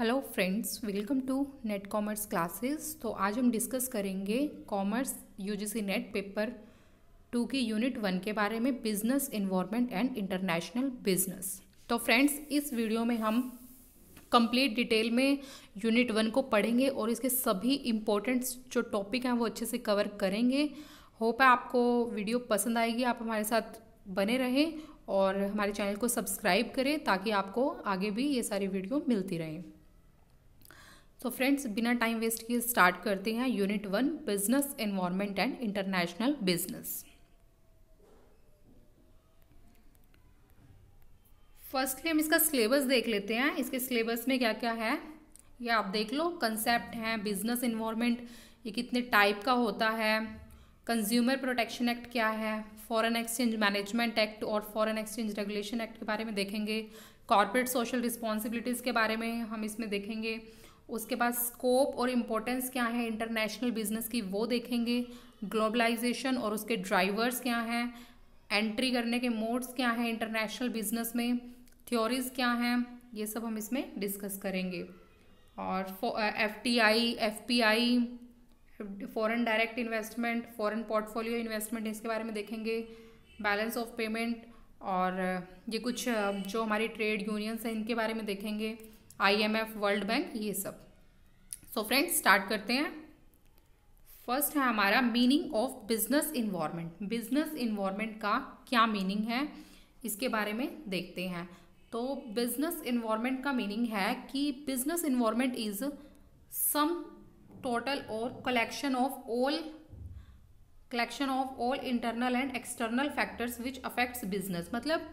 Hello friends welcome to net commerce classes तो आज हम डिस्कस करेंगे commerce UGC NET paper two की यूनिट वन के बारे में business environment and international business तो फ्रेंड्स इस वीडियो में हम कंप्लीट डिटेल में यूनिट वन को पढ़ेंगे और इसके सभी इम्पोर्टेंट्स जो टॉपिक हैं वो अच्छे से कवर करेंगे होप है आपको वीडियो पसंद आएगी आप हमारे साथ बने रहें और हमारे चैनल को सब्सक्राइब करें ताकि आपको आगे भी ये सारी वीडियो मिलती रहें तो फ्रेंड्स बिना टाइम वेस्ट किए स्टार्ट करते हैं unit one business environment and international business firstly हम इसका सिलेबस देख लेते हैं इसके सिलेबस में क्या क्या है ये आप देख लो कंसेप्ट हैं बिजनेस इन्वायरमेंट ये कितने टाइप का होता है कंज्यूमर प्रोटेक्शन एक्ट क्या है फॉरेन एक्सचेंज मैनेजमेंट एक्ट और फॉरेन एक्सचेंज रेगुलेशन एक्ट के बारे में देखेंगे कॉर्पोरेट सोशल रिस्पॉन्सिबिलिटीज़ के बारे में हम इसमें देखेंगे उसके बाद स्कोप और इम्पोर्टेंस क्या है इंटरनेशनल बिजनेस की वो देखेंगे ग्लोबलाइजेशन और उसके ड्राइवर्स क्या हैं एंट्री करने के मोड्स क्या हैं इंटरनेशनल बिजनेस में थ्योरीज क्या हैं ये सब हम इसमें डिस्कस करेंगे और F T I F P I foreign direct investment foreign portfolio investment इसके बारे में देखेंगे बैलेंस ऑफ पेमेंट और uh, ये कुछ uh, जो हमारी ट्रेड यूनियंस हैं इनके बारे में देखेंगे आईएमएफ वर्ल्ड बैंक ये सब सो फ्रेंड्स स्टार्ट करते हैं फर्स्ट है हमारा meaning of business environment business environment का क्या मीनिंग है इसके बारे में देखते हैं तो बिजनेस इन्वायरमेंट का मीनिंग है कि business environment is sum total और collection of all collection of all internal and external factors which affects business मतलब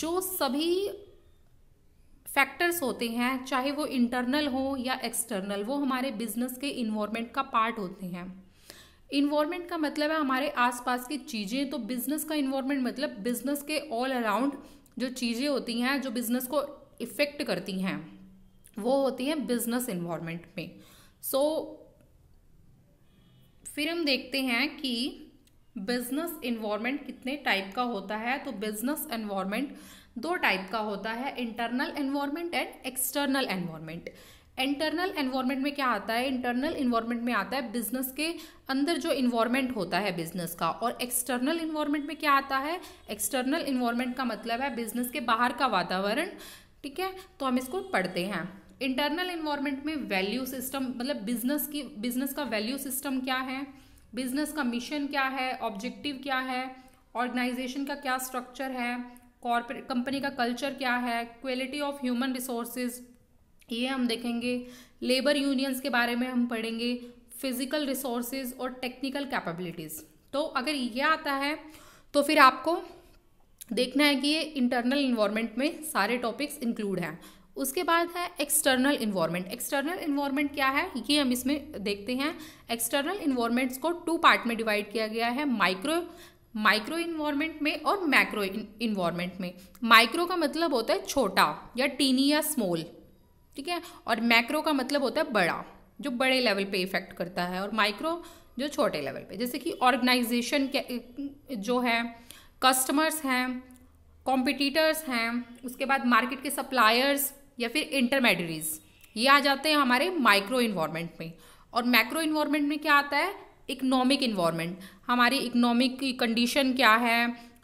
जो सभी फैक्टर्स होते हैं चाहे वो इंटरनल हो या एक्सटर्नल वो हमारे बिजनेस के इन्वायरमेंट का पार्ट होते हैं इन्वायरमेंट का मतलब है हमारे आसपास की चीज़ें तो बिजनेस का इन्वायरमेंट मतलब बिजनेस के ऑल अराउंड जो चीज़ें होती हैं जो बिजनेस को इफ़ेक्ट करती हैं वो होती हैं बिजनेस इन्वायरमेंट में सो so, फिर हम देखते हैं कि बिजनेस इन्वायरमेंट कितने टाइप का होता है तो बिजनेस इन्वायरमेंट दो टाइप का होता है internal environment and external environment internal environment में क्या आता है इंटरनल इन्वायरमेंट में आता है बिजनेस के अंदर जो इन्वायरमेंट होता है बिजनेस का और एक्सटर्नल इन्वायरमेंट में क्या आता है एक्सटर्नल इन्वायरमेंट का मतलब है बिजनेस के बाहर का वातावरण ठीक है तो हम इसको पढ़ते हैं इंटरनल इन्वायरमेंट में वैल्यू सिस्टम मतलब बिजनेस की बिजनेस का वैल्यू सिस्टम क्या है बिजनेस का मिशन क्या है ऑब्जेक्टिव क्या है ऑर्गेनाइजेशन का क्या स्ट्रक्चर है कॉरपोरेट कंपनी का कल्चर क्या है क्वालिटी ऑफ ह्यूमन रिसोर्सेज ये हम देखेंगे लेबर यूनियंस के बारे में हम पढ़ेंगे फिजिकल रिसोर्सेज और टेक्निकल कैपेबिलिटीज़ तो अगर ये आता है तो फिर आपको देखना है कि ये इंटरनल इन्वायरमेंट में सारे टॉपिक्स इंक्लूड हैं उसके बाद है एक्सटर्नल इन्वायरमेंट एक्सटर्नल इन्वायरमेंट क्या है ये हम इसमें देखते हैं एक्सटर्नल इन्वायरमेंट्स को टू पार्ट में डिवाइड किया गया है माइक्रो माइक्रो इन्वायरमेंट में और मैक्रो इन्वायरमेंट में माइक्रो का मतलब होता है छोटा या टीनी या स्मॉल ठीक है और मैक्रो का मतलब होता है बड़ा जो बड़े लेवल पे इफेक्ट करता है और माइक्रो जो छोटे लेवल पे जैसे कि ऑर्गेनाइजेशन जो है कस्टमर्स हैं कॉम्पिटिटर्स हैं उसके बाद मार्केट के सप्लायर्स या फिर इंटरमेडरीज ये आ जाते हैं हमारे माइक्रो इन्वायरमेंट में और मैक्रो इन्वायरमेंट में क्या आता है इकनॉमिक इन्वामेंट हमारी इकनॉमिक की कंडीशन क्या है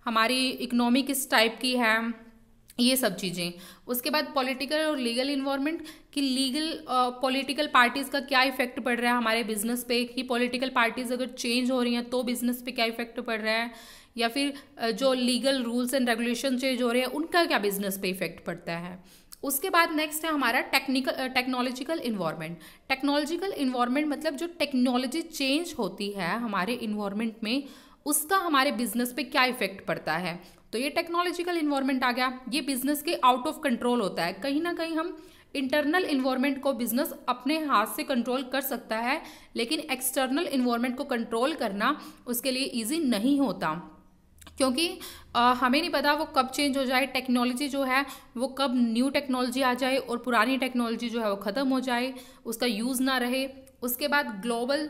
हमारी इकनॉमी किस टाइप की है ये सब चीज़ें उसके बाद पॉलिटिकल और लीगल इन्वामेंट कि लीगल पॉलिटिकल पार्टीज़ का क्या इफेक्ट पड़ रहा है हमारे बिजनेस पे कि पॉलिटिकल पार्टीज़ अगर चेंज हो रही हैं तो बिजनेस पे क्या इफेक्ट पड़ रहा है या फिर uh, जो legal rules and regulation change हो रहे हैं उनका क्या बिजनेस पे इफेक्ट पड़ता है उसके बाद नेक्स्ट है हमारा technical technological environment technological environment मतलब जो टेक्नोलॉजी चेंज होती है हमारे इन्वायरमेंट में उसका हमारे बिजनेस पे क्या इफेक्ट पड़ता है तो ये टेक्नोलॉजिकल इन्वायरमेंट आ गया ये बिजनेस के आउट ऑफ कंट्रोल होता है कहीं ना कहीं हम इंटरनल इन्वायरमेंट को बिजनेस अपने हाथ से कंट्रोल कर सकता है लेकिन एक्सटर्नल इन्वायरमेंट को कंट्रोल करना उसके लिए ईजी नहीं होता क्योंकि आ, हमें नहीं पता वो कब चेंज हो जाए टेक्नोलॉजी जो है वो कब न्यू टेक्नोलॉजी आ जाए और पुरानी टेक्नोलॉजी जो है वो ख़त्म हो जाए उसका यूज़ ना रहे उसके बाद ग्लोबल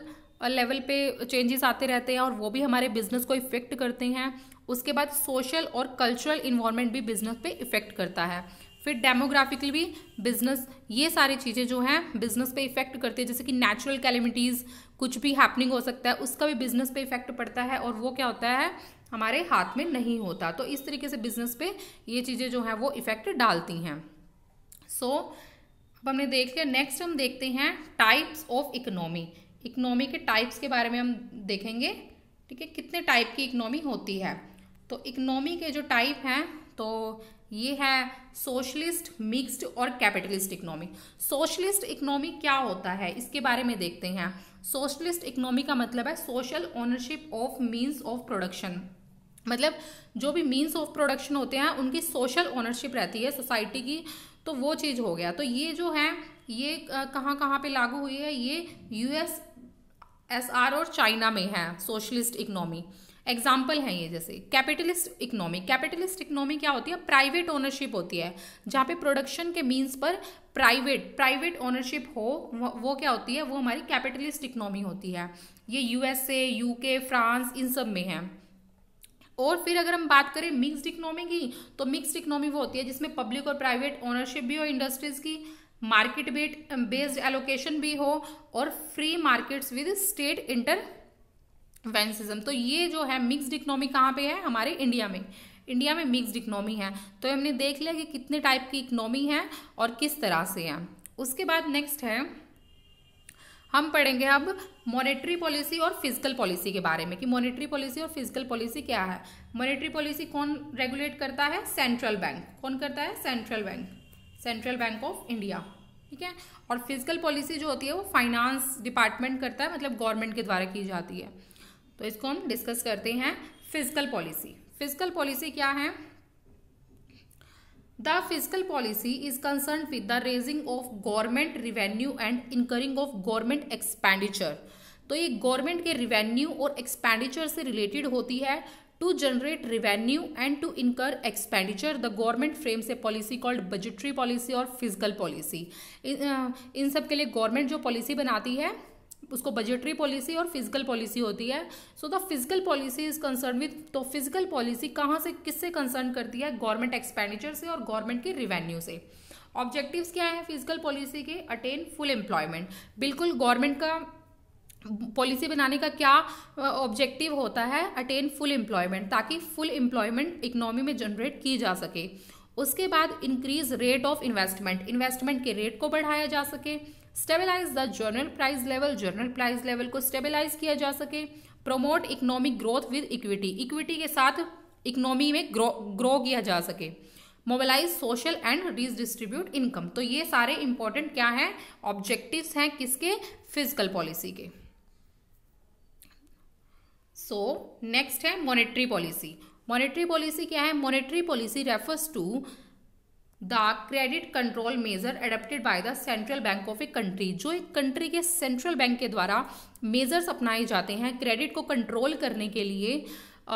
लेवल पे चेंजेस आते रहते हैं और वो भी हमारे बिजनेस को इफ़ेक्ट करते हैं उसके बाद सोशल और कल्चरल इन्वामेंट भी बिजनेस पे इफ़ेक्ट करता है फिर डेमोग्राफिकली भी बिजनेस ये सारी चीज़ें जो हैं बिजनेस पे इफेक्ट करती है जैसे कि नेचुरल कैलमिटीज़ कुछ भी हैपनिंग हो सकता है उसका भी बिजनेस पे इफेक्ट पड़ता है और वो क्या होता है हमारे हाथ में नहीं होता तो इस तरीके से बिजनेस पे ये चीज़ें जो हैं वो इफ़ेक्ट डालती हैं सो so, अब हमने देख लिया नेक्स्ट हम देखते हैं टाइप्स ऑफ इकोनॉमी इकोनॉमी के टाइप्स के बारे में हम देखेंगे ठीक है कितने टाइप की इकोनॉमी होती है तो इकोनॉमी के जो टाइप हैं तो ये है सोशलिस्ट मिक्स्ड और कैपिटलिस्ट इकोनॉमी सोशलिस्ट इकोनॉमी क्या होता है इसके बारे में देखते हैं सोशलिस्ट इकोनॉमी का मतलब है social ownership of means of production मतलब जो भी मीन्स ऑफ प्रोडक्शन होते हैं उनकी सोशल ओनरशिप रहती है सोसाइटी की तो वो चीज़ हो गया तो ये जो है ये कहाँ कहाँ पे लागू हुई है ये यूएस एसआर और चाइना में है सोशलिस्ट इकनॉमी एग्जाम्पल हैं ये जैसे कैपिटलिस्ट इकनॉमी कैपिटलिस्ट इकनॉमी क्या होती है प्राइवेट ओनरशिप होती है जहाँ पे प्रोडक्शन के मीन्स पर प्राइवेट प्राइवेट ओनरशिप हो वो क्या होती है वो हमारी कैपिटलिस्ट इकनॉमी होती है ये यूएसए यूके फ्रांस इन सब में है और फिर अगर हम बात करें मिक्स्ड इकोनॉमी की तो मिक्स्ड इकोनॉमी वो होती है जिसमें पब्लिक और प्राइवेट ओनरशिप भी हो इंडस्ट्रीज की मार्केट बेट बेस्ड एलोकेशन भी हो और free markets with state interventionism तो ये जो है मिक्स्ड इकोनॉमी कहाँ पे है हमारे इंडिया में इंडिया में मिक्स्ड इकोनॉमी है तो हमने देख लिया कि कितने टाइप की इकोनॉमी है और किस तरह से है उसके बाद नेक्स्ट है हम पढ़ेंगे अब मॉनेटरी पॉलिसी और फिजिकल पॉलिसी के बारे में कि मॉनेटरी पॉलिसी और फिजिकल पॉलिसी क्या है मॉनेटरी पॉलिसी कौन रेगुलेट करता है सेंट्रल बैंक कौन करता है central bank central bank of India ठीक है और फिजिकल पॉलिसी जो होती है वो फाइनेंस डिपार्टमेंट करता है मतलब गवर्नमेंट के द्वारा की जाती है तो इसको हम डिस्कस करते हैं फिजिकल पॉलिसी फिजिकल पॉलिसी क्या है The fiscal policy is concerned with the raising of government revenue and incurring of government expenditure. तो ये गवर्नमेंट के रिवेन्यू और एक्सपेंडिचर से रिलेटेड होती है to generate revenue and to incur expenditure the government frame से पॉलिसी कॉल्ड बजटरी पॉलिसी और physical policy इन सब के लिए गवर्नमेंट जो पॉलिसी बनाती है उसको बजटरी पॉलिसी और फिजिकल पॉलिसी होती है so the physical policy is concern with तो फिजिकल पॉलिसी कहाँ से किससे कंसर्न करती है गवर्नमेंट एक्सपेंडिचर से और गवर्नमेंट के रिवेन्यू से ऑब्जेक्टिव्स क्या है फिजिकल पॉलिसी के अटेन फुल एम्प्लॉयमेंट बिल्कुल गवर्नमेंट का पॉलिसी बनाने का क्या ऑब्जेक्टिव होता है अटेन फुल एम्प्लॉयमेंट ताकि फुल एम्प्लॉयमेंट इकोनॉमी में जनरेट की जा सके उसके बाद increase rate of investment investment के रेट को बढ़ाया जा सके stabilize the general price level general price level को स्टेबलाइज किया जा सके promote economic growth with equity equity के साथ इकोनॉमी में ग्रो ग्रो किया जा सके mobilize social and redistribute income तो ये सारे इंपॉर्टेंट क्या हैं ऑब्जेक्टिव्स हैं किसके फिजिकल पॉलिसी के सो नेक्स्ट है मॉनेटरी पॉलिसी मॉनेटरी पॉलिसी क्या है monetary policy refers to the credit control measure adapted by the central bank of a country जो एक कंट्री के सेंट्रल बैंक के द्वारा मेजर्स अपनाए जाते हैं क्रेडिट को कंट्रोल करने के लिए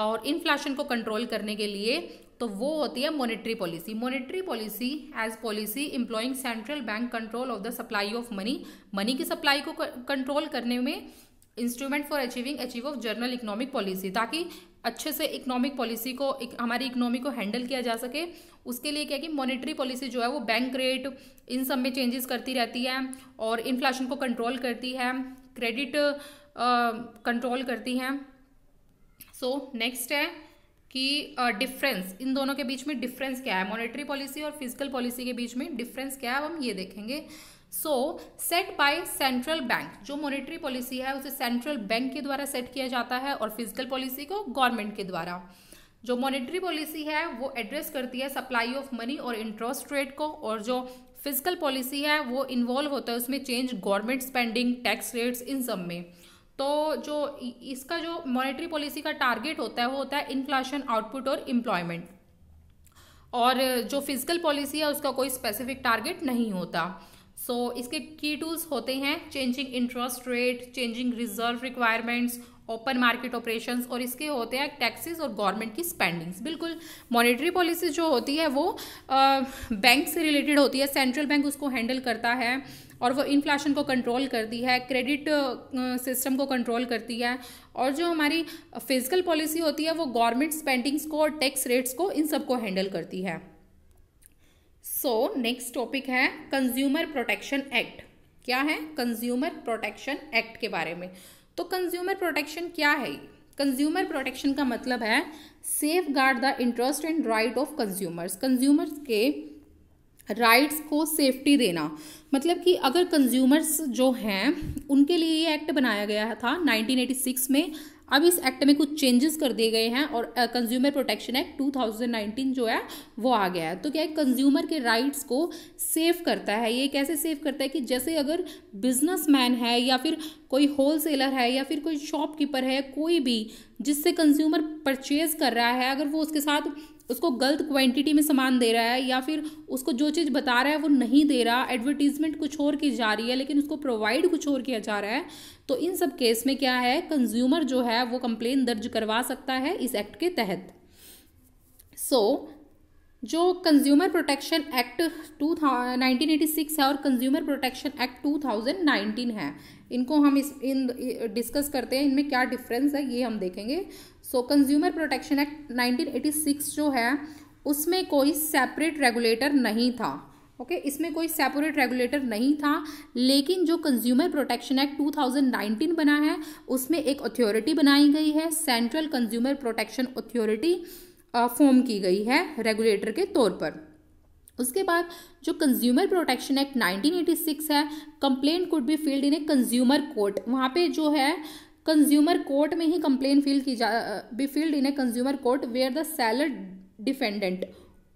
और इन्फ्लेशन को कंट्रोल करने के लिए तो वो होती है monetary policy monetary policy as policy employing central bank control of the supply of money money की सप्लाई को कंट्रोल करने में instrument for achieving achieve of general economic policy ताकि अच्छे से इकोनॉमिक पॉलिसी को एक, हमारी इकोनॉमी को हैंडल किया जा सके उसके लिए क्या कि मॉनेटरी पॉलिसी जो है वो बैंक रेट इन सब में चेंजेस करती रहती है और इन्फ्लेशन को कंट्रोल करती है क्रेडिट कंट्रोल करती हैं सो नेक्स्ट है कि डिफरेंस uh, इन दोनों के बीच में डिफरेंस क्या है मॉनेटरी पॉलिसी और फिजिकल पॉलिसी के बीच में डिफरेंस क्या है हम ये देखेंगे so set by central bank जो मॉनेटरी पॉलिसी है उसे सेंट्रल बैंक के द्वारा सेट किया जाता है और फिजिकल पॉलिसी को गवर्नमेंट के द्वारा जो मॉनेटरी पॉलिसी है वो एड्रेस करती है सप्लाई ऑफ मनी और इंटरेस्ट रेट को और जो फिजिकल पॉलिसी है वो इन्वॉल्व होता है उसमें change government spending tax rates इन सब में तो जो इसका जो मॉनेटरी पॉलिसी का टारगेट होता है वो होता है इन्फ्लेशन आउटपुट और एम्प्लॉयमेंट और जो फिजिकल पॉलिसी है उसका कोई स्पेसिफिक टारगेट नहीं होता सो so, इसके की टूल्स होते हैं changing interest rate changing reserve requirements open market operations और इसके होते हैं टैक्सेस और गवर्नमेंट की स्पेंडिंग्स बिल्कुल मॉनेटरी पॉलिसी जो होती है वो बैंक से रिलेटेड होती है सेंट्रल बैंक उसको हैंडल करता है और वो इन्फ्लेशन को कंट्रोल करती है क्रेडिट सिस्टम को कंट्रोल करती है और जो हमारी फिजिकल पॉलिसी होती है वो गवर्नमेंट स्पेंडिंग्स को और टैक्स रेट्स को इन सब को हैंडल करती है सो नेक्स्ट टॉपिक है कंज्यूमर प्रोटेक्शन एक्ट क्या है कंज्यूमर प्रोटेक्शन एक्ट के बारे में तो कंज्यूमर प्रोटेक्शन क्या है कंज्यूमर प्रोटेक्शन का मतलब है safeguard the interest and right of consumers consumers के राइट्स को सेफ्टी देना मतलब कि अगर कंज्यूमर्स जो हैं उनके लिए ये एक्ट बनाया गया था 1986 में अब इस एक्ट में कुछ चेंजेस कर दिए गए हैं और कंज्यूमर प्रोटेक्शन एक्ट 2019 जो है वो आ गया है तो क्या है कंज्यूमर के राइट्स को सेव करता है ये कैसे सेव करता है कि जैसे अगर बिजनेसमैन है या फिर कोई होल सेलर है या फिर कोई शॉपकीपर है कोई भी जिससे कंज्यूमर परचेज कर रहा है अगर वो उसके साथ उसको गलत क्वांटिटी में सामान दे रहा है या फिर उसको जो चीज़ बता रहा है वो नहीं दे रहा एडवर्टीजमेंट कुछ और की जा रही है लेकिन उसको प्रोवाइड कुछ और किया जा रहा है तो इन सब केस में क्या है कंज्यूमर जो है वो कंप्लेन दर्ज करवा सकता है इस एक्ट के तहत सो so, जो consumer protection act two nineteen eighty six है और consumer protection act two thousand nineteen है इनको हम इस इन डिस्कस करते हैं इनमें क्या डिफरेंस है ये हम देखेंगे सो कंज्यूमर प्रोटेक्शन एक्ट 1986 जो है उसमें कोई सेपरेट रेगुलेटर नहीं था ओके okay, इसमें कोई सेपरेट रेगुलेटर नहीं था लेकिन जो कंज्यूमर प्रोटेक्शन एक्ट 2019 बना है उसमें एक अथॉरिटी बनाई गई है central consumer protection authority form की गई है रेगुलेटर के तौर पर उसके बाद जो कंज्यूमर प्रोटेक्शन एक्ट 1986 है complaint could be filed in a consumer court वहाँ पे जो है कंज्यूमर कोर्ट में ही कंप्लेन फील की जा be filed in a consumer court where the seller defendant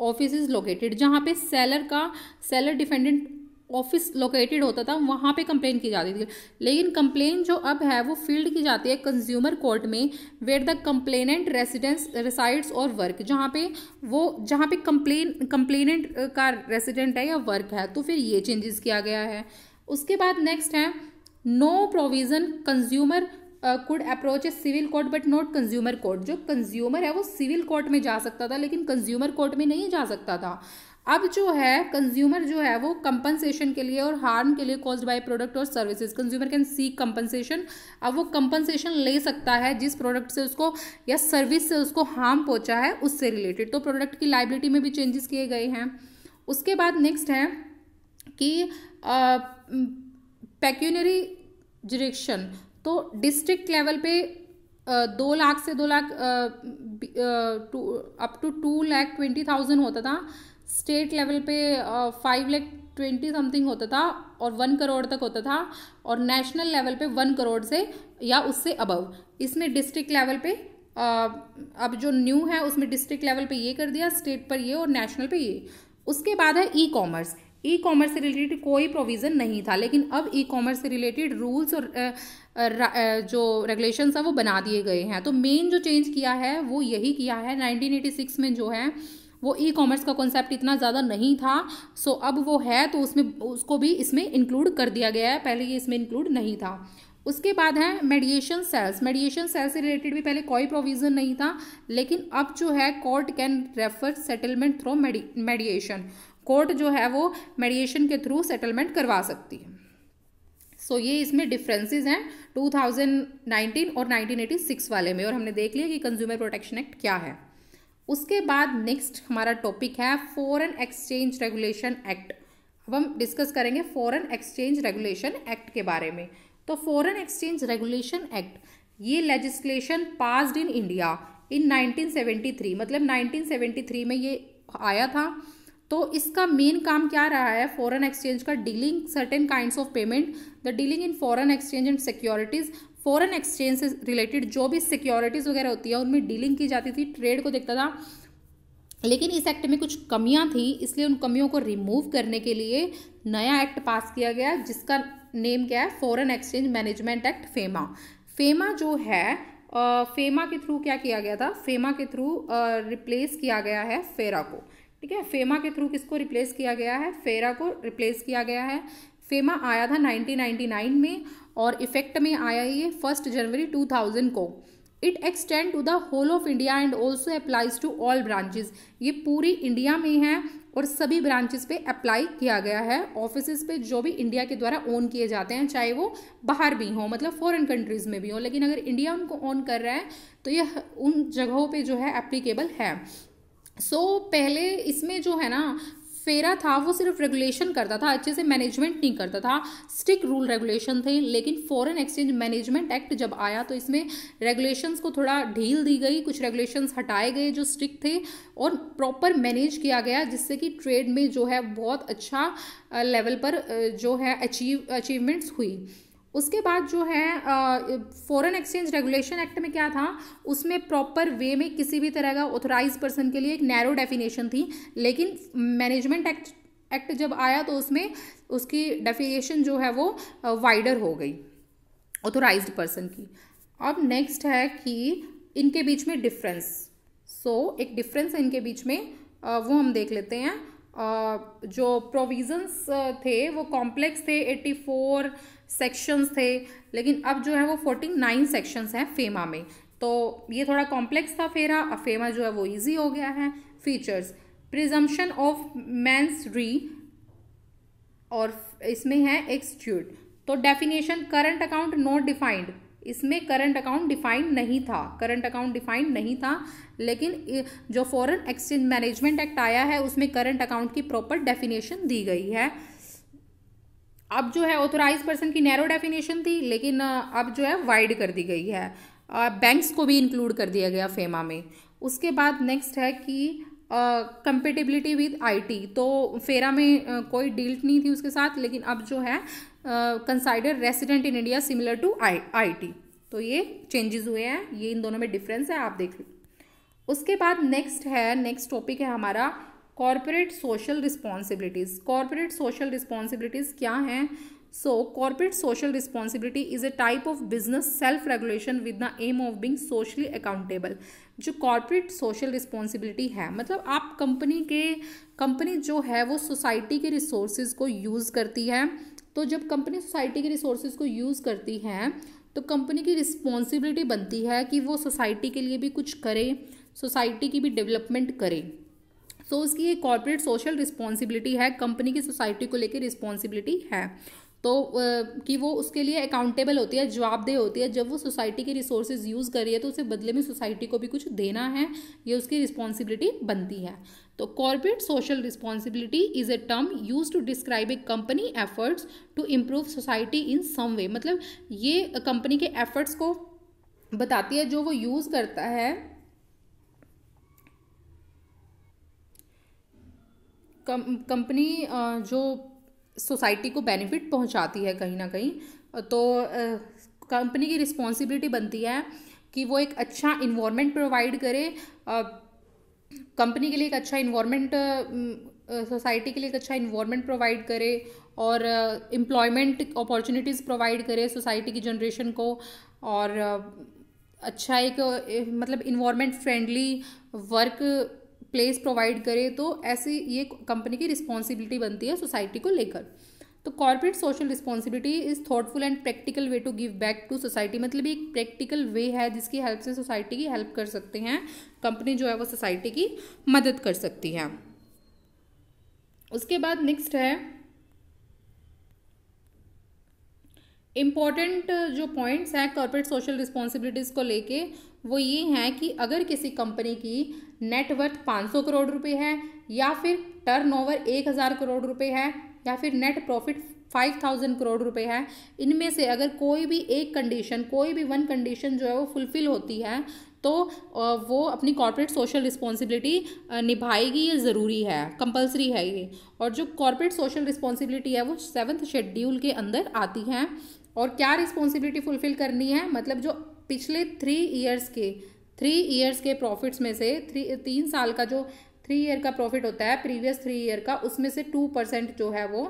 office is located जहाँ पे सेलर का सेलर डिफेंडेंट ऑफिस लोकेटेड होता था वहाँ पे कंप्लेन की जाती थी लेकिन कंप्लेन जो अब है वो फील्ड की जाती है कंज्यूमर कोर्ट में where the complainant residence resides और वर्क जहाँ पे वो जहाँ पे कंप्लेन कंप्लेनेंट का रेसिडेंट है या वर्क है तो फिर ये चेंजेस किया गया है उसके बाद नेक्स्ट है no provision consumer could approach a civil court but not consumer court जो कंज्यूमर है वो सिविल कोर्ट में जा सकता था लेकिन कंज्यूमर कोर्ट में नहीं जा सकता था अब जो है कंज्यूमर जो है वो कंपनसेशन के लिए और हार्म के लिए कॉज बाय प्रोडक्ट और services consumer can seek compensation अब वो कंपनसेशन ले सकता है जिस प्रोडक्ट से उसको या सर्विस से उसको हार्म पहुंचा है उससे रिलेटेड तो प्रोडक्ट की लाइबिलिटी में भी चेंजेस किए गए हैं उसके बाद नेक्स्ट है कि पैक्यूनरी डिरेक्शन तो डिस्ट्रिक्ट लेवल पे दो लाख से दो lakh up to two lakh twenty thousand होता था स्टेट लेवल पे फाइव लैख ट्वेंटी समथिंग होता था और वन करोड़ तक होता था और नेशनल लेवल पे वन करोड़ से या उससे अबव इसमें डिस्ट्रिक्ट लेवल पे अब जो न्यू है उसमें डिस्ट्रिक्ट लेवल पे ये कर दिया स्टेट पर ये और नेशनल पे ये उसके बाद है ई कॉमर्स ई कॉमर्स से रिलेटेड कोई प्रोविज़न नहीं था लेकिन अब ई कॉमर्स से रिलेटेड रूल्स और जो रेगुलेशन हैं वो बना दिए गए हैं तो मेन जो चेंज किया है वो यही किया है 1986 में जो है वो ई कॉमर्स का कॉन्सेप्ट इतना ज़्यादा नहीं था सो अब वो है तो उसमें उसको भी इसमें इंक्लूड कर दिया गया है पहले ये इसमें इंक्लूड नहीं था उसके बाद है मेडिएशन सेल्स मेडिएशन सेल्स से रिलेटेड भी पहले कोई प्रोविज़न नहीं था लेकिन अब जो है court can refer settlement through mediation court जो है वो मेडिएशन के थ्रू सेटलमेंट करवा सकती है सो ये इसमें डिफ्रेंसेज हैं 2019 और 1986 वाले में और हमने देख लिया कि कंज्यूमर प्रोटेक्शन एक्ट क्या है उसके बाद नेक्स्ट हमारा टॉपिक है फॉरेन एक्सचेंज रेगुलेशन एक्ट अब हम डिस्कस करेंगे फॉरेन एक्सचेंज रेगुलेशन एक्ट के बारे में तो फॉरेन एक्सचेंज रेगुलेशन एक्ट ये legislation passed in India in 1973 मतलब 1973 में ये आया था तो इसका मेन काम क्या रहा है फॉरेन एक्सचेंज का dealing certain kinds of payment the dealing in foreign exchange and securities foreign exchange से रिलेटेड जो भी सिक्योरिटीज़ वगैरह होती है उनमें डीलिंग की जाती थी ट्रेड को देखता था लेकिन इस एक्ट में कुछ कमियां थी इसलिए उन कमियों को रिमूव करने के लिए नया एक्ट पास किया गया जिसका नेम क्या है foreign exchange management act FEMA FEMA जो है फेमा के थ्रू क्या किया गया था फेमा के थ्रू रिप्लेस किया गया है फेरा को ठीक है फेमा के थ्रू किसको रिप्लेस किया गया है फेरा को रिप्लेस किया गया है फेमा आया था 1999 में और इफेक्ट में आया ये फर्स्ट जनवरी 2000 को it extend to the whole of India and also applies to all branches ये पूरी इंडिया में है और सभी ब्रांचेस पे अप्लाई किया गया है ऑफिस पे जो भी इंडिया के द्वारा ओन किए जाते हैं चाहे वो बाहर भी हों मतलब फॉरेन कंट्रीज़ में भी हों लेकिन अगर इंडिया उनको ओन कर रहा है तो यह उन जगहों पे जो है एप्लीकेबल है सो so, पहले इसमें जो है ना फेरा था वो सिर्फ रेगुलेशन करता था अच्छे से मैनेजमेंट नहीं करता था स्ट्रिक्ट रूल रेगुलेशन थे लेकिन फॉरेन एक्सचेंज मैनेजमेंट एक्ट जब आया तो इसमें रेगुलेशंस को थोड़ा ढील दी गई कुछ रेगुलेशंस हटाए गए जो स्ट्रिक्ट थे और प्रॉपर मैनेज किया गया जिससे कि ट्रेड में जो है बहुत अच्छा लेवल पर जो है अचीव अचीवमेंट्स हुई उसके बाद जो है फॉरेन एक्सचेंज रेगुलेशन एक्ट में क्या था उसमें प्रॉपर वे में किसी भी तरह का ऑथोराइज पर्सन के लिए एक नैरो डेफिनेशन थी लेकिन मैनेजमेंट एक्ट एक्ट जब आया तो उसमें उसकी डेफिनेशन जो है वो वाइडर हो गई ऑथोराइज पर्सन की अब नेक्स्ट है कि इनके बीच में डिफरेंस सो so, एक डिफरेंस इनके बीच में वो हम देख लेते हैं जो प्रोविजंस थे वो कॉम्प्लेक्स थे एट्टी फोर सेक्शंस थे लेकिन अब जो है वो फोर्टी नाइन सेक्शंस हैं फेमा में तो ये थोड़ा कॉम्प्लेक्स था फेरा अब फेमा जो है वो ईजी हो गया है फीचर्स प्रिजम्पन ऑफ मैंस री और इसमें है एक्सट्यूट तो definition current account not defined इसमें करंट अकाउंट डिफाइंड नहीं था करंट अकाउंट डिफाइंड नहीं था लेकिन जो फॉरेन एक्सचेंज मैनेजमेंट एक्ट आया है उसमें करंट अकाउंट की प्रॉपर डेफिनेशन दी गई है अब जो है ऑथोराइज पर्सन की नैरो डेफिनेशन थी लेकिन अब जो है वाइड कर दी गई है बैंक्स को भी इंक्लूड कर दिया गया फेमा में उसके बाद नेक्स्ट है कि कंपेटेबिलिटी विद आईटी तो फेरा में uh, कोई डील नहीं थी उसके साथ लेकिन अब जो है consider resident in India similar to IT तो ये चेंजेस हुए हैं ये इन दोनों में डिफरेंस है आप देख उसके बाद नेक्स्ट है नेक्स्ट टॉपिक है हमारा corporate social responsibilities corporate social responsibilities क्या हैं so corporate social responsibility is a type of business self regulation with the aim of being socially accountable जो कॉरपोरेट सोशल रिस्पॉन्सिबिलिटी है मतलब आप कंपनी के कंपनी जो है वो सोसाइटी के रिसोर्सेज को यूज़ करती है तो जब कंपनी सोसाइटी के रिसोर्सेज को यूज़ करती है तो कंपनी की रिस्पॉन्सिबिलिटी बनती है कि वो सोसाइटी के लिए भी कुछ करे सोसाइटी की भी डेवलपमेंट करें सो so, उसकी ये कॉर्पोरेट सोशल रिस्पॉन्सिबिलिटी है कंपनी की सोसाइटी को लेकर रिस्पॉन्सिबिलिटी है तो कि वो उसके लिए अकाउंटेबल होती है जवाबदेह होती है जब वो सोसाइटी के रिसोर्सेज यूज़ कर रही है तो उसे बदले में सोसाइटी को भी कुछ देना है ये उसकी रिस्पॉन्सिबिलिटी बनती है तो corporate social responsibility is a term use to describe a company efforts to improve society in some way मतलब ये कंपनी के एफर्ट्स को बताती है जो वो यूज़ करता है कंपनी जो सोसाइटी को बेनिफिट पहुंचाती है कहीं ना कहीं तो कंपनी की रिस्पॉन्सिबिलिटी बनती है कि वो एक अच्छा इन्वामेंट प्रोवाइड करे कंपनी के लिए एक अच्छा इन्वामेंट सोसाइटी के लिए एक अच्छा इन्वामेंट प्रोवाइड करे और एम्प्लॉयमेंट अपॉर्चुनिटीज़ प्रोवाइड करे सोसाइटी की जनरेशन को और अच्छा एक मतलब environment friendly work place provide करे तो ऐसी ये कंपनी की रिस्पॉन्सिबिलिटी बनती है सोसाइटी को लेकर तो corporate social responsibility is thoughtful and practical way to give back to society मतलब एक प्रैक्टिकल वे है जिसकी हेल्प से सोसाइटी की हेल्प कर सकते हैं कंपनी जो है वो सोसाइटी की मदद कर सकती है उसके बाद नेक्स्ट है इम्पॉर्टेंट जो पॉइंट्स हैं कॉर्पोरेट सोशल रिस्पॉन्सिबिलिटीज़ को लेके वो ये हैं कि अगर किसी कंपनी की नेटवर्थ 500 करोड़ रुपए है या फिर टर्नओवर 1000 करोड़ रुपए है या फिर नेट प्रॉफिट 5000 करोड़ रुपए है इनमें से अगर कोई भी एक कंडीशन कोई भी वन कंडीशन जो है वो फुलफिल होती है तो वो अपनी कॉर्पोरेट सोशल रिस्पॉन्सिबिलिटी निभाएगी ये ज़रूरी है कंपलसरी है ये और जो कॉर्पोरेट सोशल रिस्पॉन्सिबिलिटी है वो सेवन्थ शेड्यूल के अंदर आती है और क्या रिस्पॉन्सिबिलिटी फुलफिल करनी है मतलब जो पिछले थ्री ईयर्स के थ्री ईयर्स के प्रॉफिट्स में से थ्री तीन साल का जो थ्री ईयर का प्रॉफिट होता है प्रीवियस थ्री ईयर का उसमें से टू परसेंट जो है वो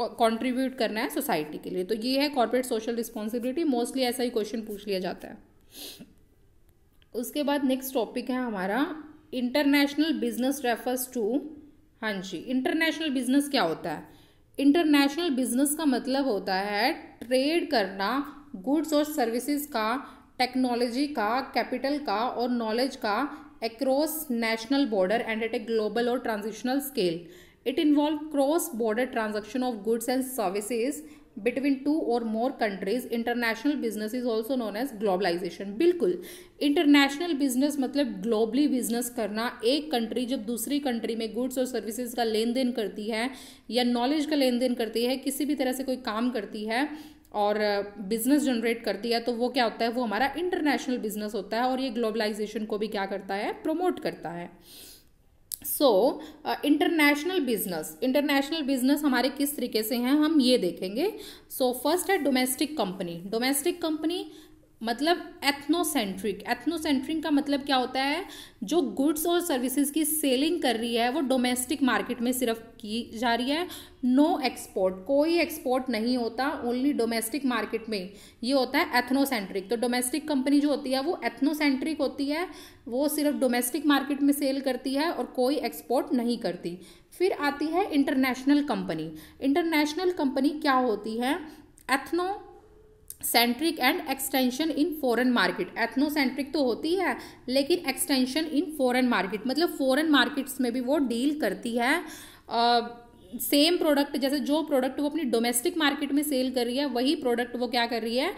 कंट्रीब्यूट करना है सोसाइटी के लिए तो ये है कॉर्पोरेट सोशल रिस्पॉन्सिबिलिटी मोस्टली ऐसा ही क्वेश्चन पूछ लिया जाता है उसके बाद नेक्स्ट टॉपिक है हमारा इंटरनेशनल बिजनेस रेफर्स टू हाँ जी इंटरनेशनल बिजनेस क्या होता है इंटरनेशनल बिजनेस का मतलब होता है ट्रेड करना गुड्स और सर्विसेज का टेक्नोलॉजी का कैपिटल का और नॉलेज का across national border and at a global और transitional scale it involve cross border transaction of goods and services between two और more countries international business is also known as globalization बिल्कुल international business मतलब globally business करना एक country जब दूसरी country में goods और सर्विसेज का लेन देन करती है या नॉलेज का लेन देन करती है किसी भी तरह से कोई काम करती है और बिज़नेस जनरेट करती है तो वो क्या होता है वो हमारा इंटरनेशनल बिजनेस होता है और ये ग्लोबलाइजेशन को भी क्या करता है प्रमोट करता है so international business international business हमारे किस तरीके से हैं हम ये देखेंगे सो फर्स्ट है डोमेस्टिक कंपनी डोमेस्टिक कंपनी मतलब एथनोसेंट्रिक एथनोसेंट्रिक का मतलब क्या होता है जो गुड्स और सर्विसेज की सेलिंग कर रही है वो डोमेस्टिक मार्केट में सिर्फ की जा रही है नो no एक्सपोर्ट कोई एक्सपोर्ट नहीं होता ओनली डोमेस्टिक मार्केट में ये होता है एथनोसेंट्रिक तो डोमेस्टिक कंपनी जो होती है वो एथनोसेंट्रिक होती है वो सिर्फ डोमेस्टिक मार्केट में सेल करती है और कोई एक्सपोर्ट नहीं करती फिर आती है इंटरनेशनल कंपनी इंटरनेशनल कंपनी क्या होती है ethnocentric and extension in foreign market ethnocentric तो होती है लेकिन एक्सटेंशन इन फॉरेन मार्केट मतलब फॉरेन मार्केट्स में भी वो डील करती है सेम uh, प्रोडक्ट जैसे जो प्रोडक्ट वो अपनी डोमेस्टिक मार्केट में सेल कर रही है वही प्रोडक्ट वो क्या कर रही है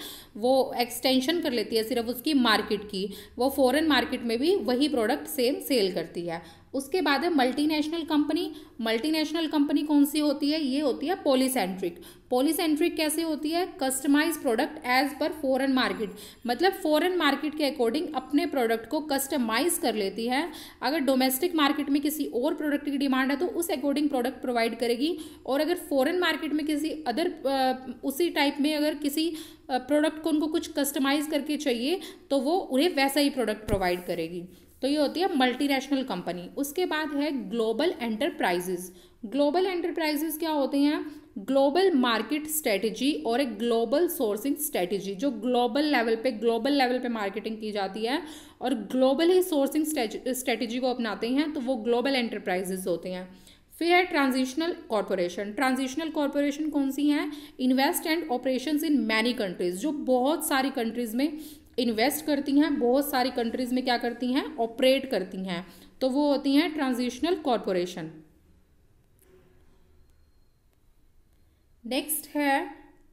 वो एक्सटेंशन कर लेती है सिर्फ उसकी मार्केट की वो फॉरेन मार्केट में भी वही प्रोडक्ट सेम सेल करती है उसके बाद है मल्टीनेशनल कंपनी मल्टीनेशनल कंपनी कौन सी होती है ये होती है पोलिसेंट्रिक पोलीसेंट्रिक कैसे होती है customize product as per foreign market मतलब फॉरेन मार्केट के अकॉर्डिंग अपने प्रोडक्ट को कस्टमाइज कर लेती है अगर डोमेस्टिक मार्केट में किसी और प्रोडक्ट की डिमांड है तो उस अकॉर्डिंग प्रोडक्ट प्रोवाइड करेगी और अगर फॉरेन मार्केट में किसी अदर उसी टाइप में अगर किसी प्रोडक्ट को उनको कुछ कस्टमाइज करके चाहिए तो वो उन्हें वैसा ही प्रोडक्ट प्रोवाइड करेगी तो ये होती है मल्टीनेशनल कंपनी उसके बाद है ग्लोबल एंटरप्राइजेज ग्लोबल एंटरप्राइजेस क्या होते हैं ग्लोबल मार्केट स्ट्रेटजी और एक ग्लोबल सोर्सिंग स्ट्रेटजी जो ग्लोबल लेवल पे ग्लोबल लेवल पे मार्केटिंग की जाती है और ग्लोबल ही सोर्सिंग स्ट्रेटजी को अपनाते हैं तो वो ग्लोबल एंटरप्राइजेज होते हैं फिर है ट्रांजिशनल कॉरपोरेशन ट्रांजिशनल कॉरपोरेशन कौन सी हैं invest and operation in many countries जो बहुत सारी कंट्रीज़ में इन्वेस्ट करती हैं बहुत सारी कंट्रीज़ में क्या करती हैं ऑपरेट करती हैं तो वो होती हैं ट्रांजिशनल कॉरपोरेशन नेक्स्ट है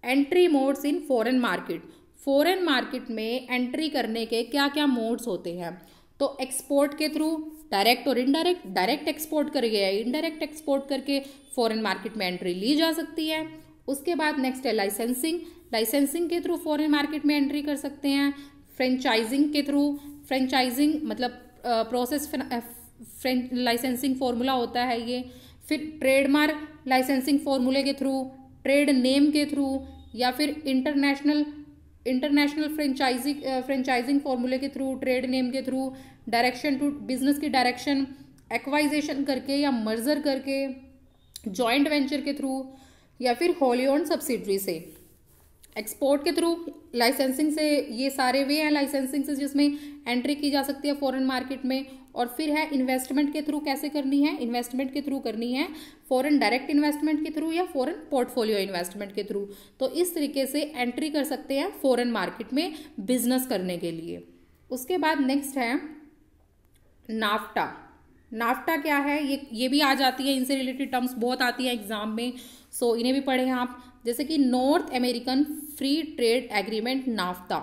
entry modes in foreign market foreign market में एंट्री करने के क्या क्या मोड्स होते हैं तो एक्सपोर्ट के थ्रू डायरेक्ट और इनडायरेक्ट डायरेक्ट एक्सपोर्ट करके या इनडायरेक्ट एक्सपोर्ट करके फॉरेन मार्केट में एंट्री ली जा सकती है उसके बाद नेक्स्ट है लाइसेंसिंग लाइसेंसिंग के थ्रू फॉरेन मार्केट में एंट्री कर सकते हैं फ्रेंचाइजिंग के थ्रू फ्रेंचाइजिंग मतलब प्रोसेस फ्रेंच लाइसेंसिंग फॉर्मूला होता है ये फिर ट्रेडमार्क लाइसेंसिंग फॉर्मूले के थ्रू ट्रेड नेम के थ्रू या फिर इंटरनेशनल इंटरनेशनल फ्रेंचाइजिंग फ्रेंचाइजिंग फॉर्मूले के थ्रू ट्रेड नेम के थ्रू डायरेक्शन टू बिजनेस की डायरेक्शन एक्वाइजेशन करके या मर्जर करके जॉइंट वेंचर के थ्रू या फिर होलीओन सब्सिडरी से एक्सपोर्ट के थ्रू लाइसेंसिंग से ये सारे वे हैं लाइसेंसिंग से जिसमें एंट्री की जा सकती है फॉरेन मार्केट में और फिर है इन्वेस्टमेंट के थ्रू कैसे करनी है इन्वेस्टमेंट के थ्रू करनी है फॉरेन डायरेक्ट इन्वेस्टमेंट के थ्रू या फॉरेन पोर्टफोलियो इन्वेस्टमेंट के थ्रू तो इस तरीके से एंट्री कर सकते हैं फॉरेन मार्केट में बिजनेस करने के लिए उसके बाद नेक्स्ट है नाफ्टा नाफ्टा क्या है ये ये भी आ जाती है इनसे रिलेटेड टर्म्स बहुत आती हैं एग्जाम में सो so, इन्हें भी पढ़ें आप जैसे कि North American free trade agreement NAFTA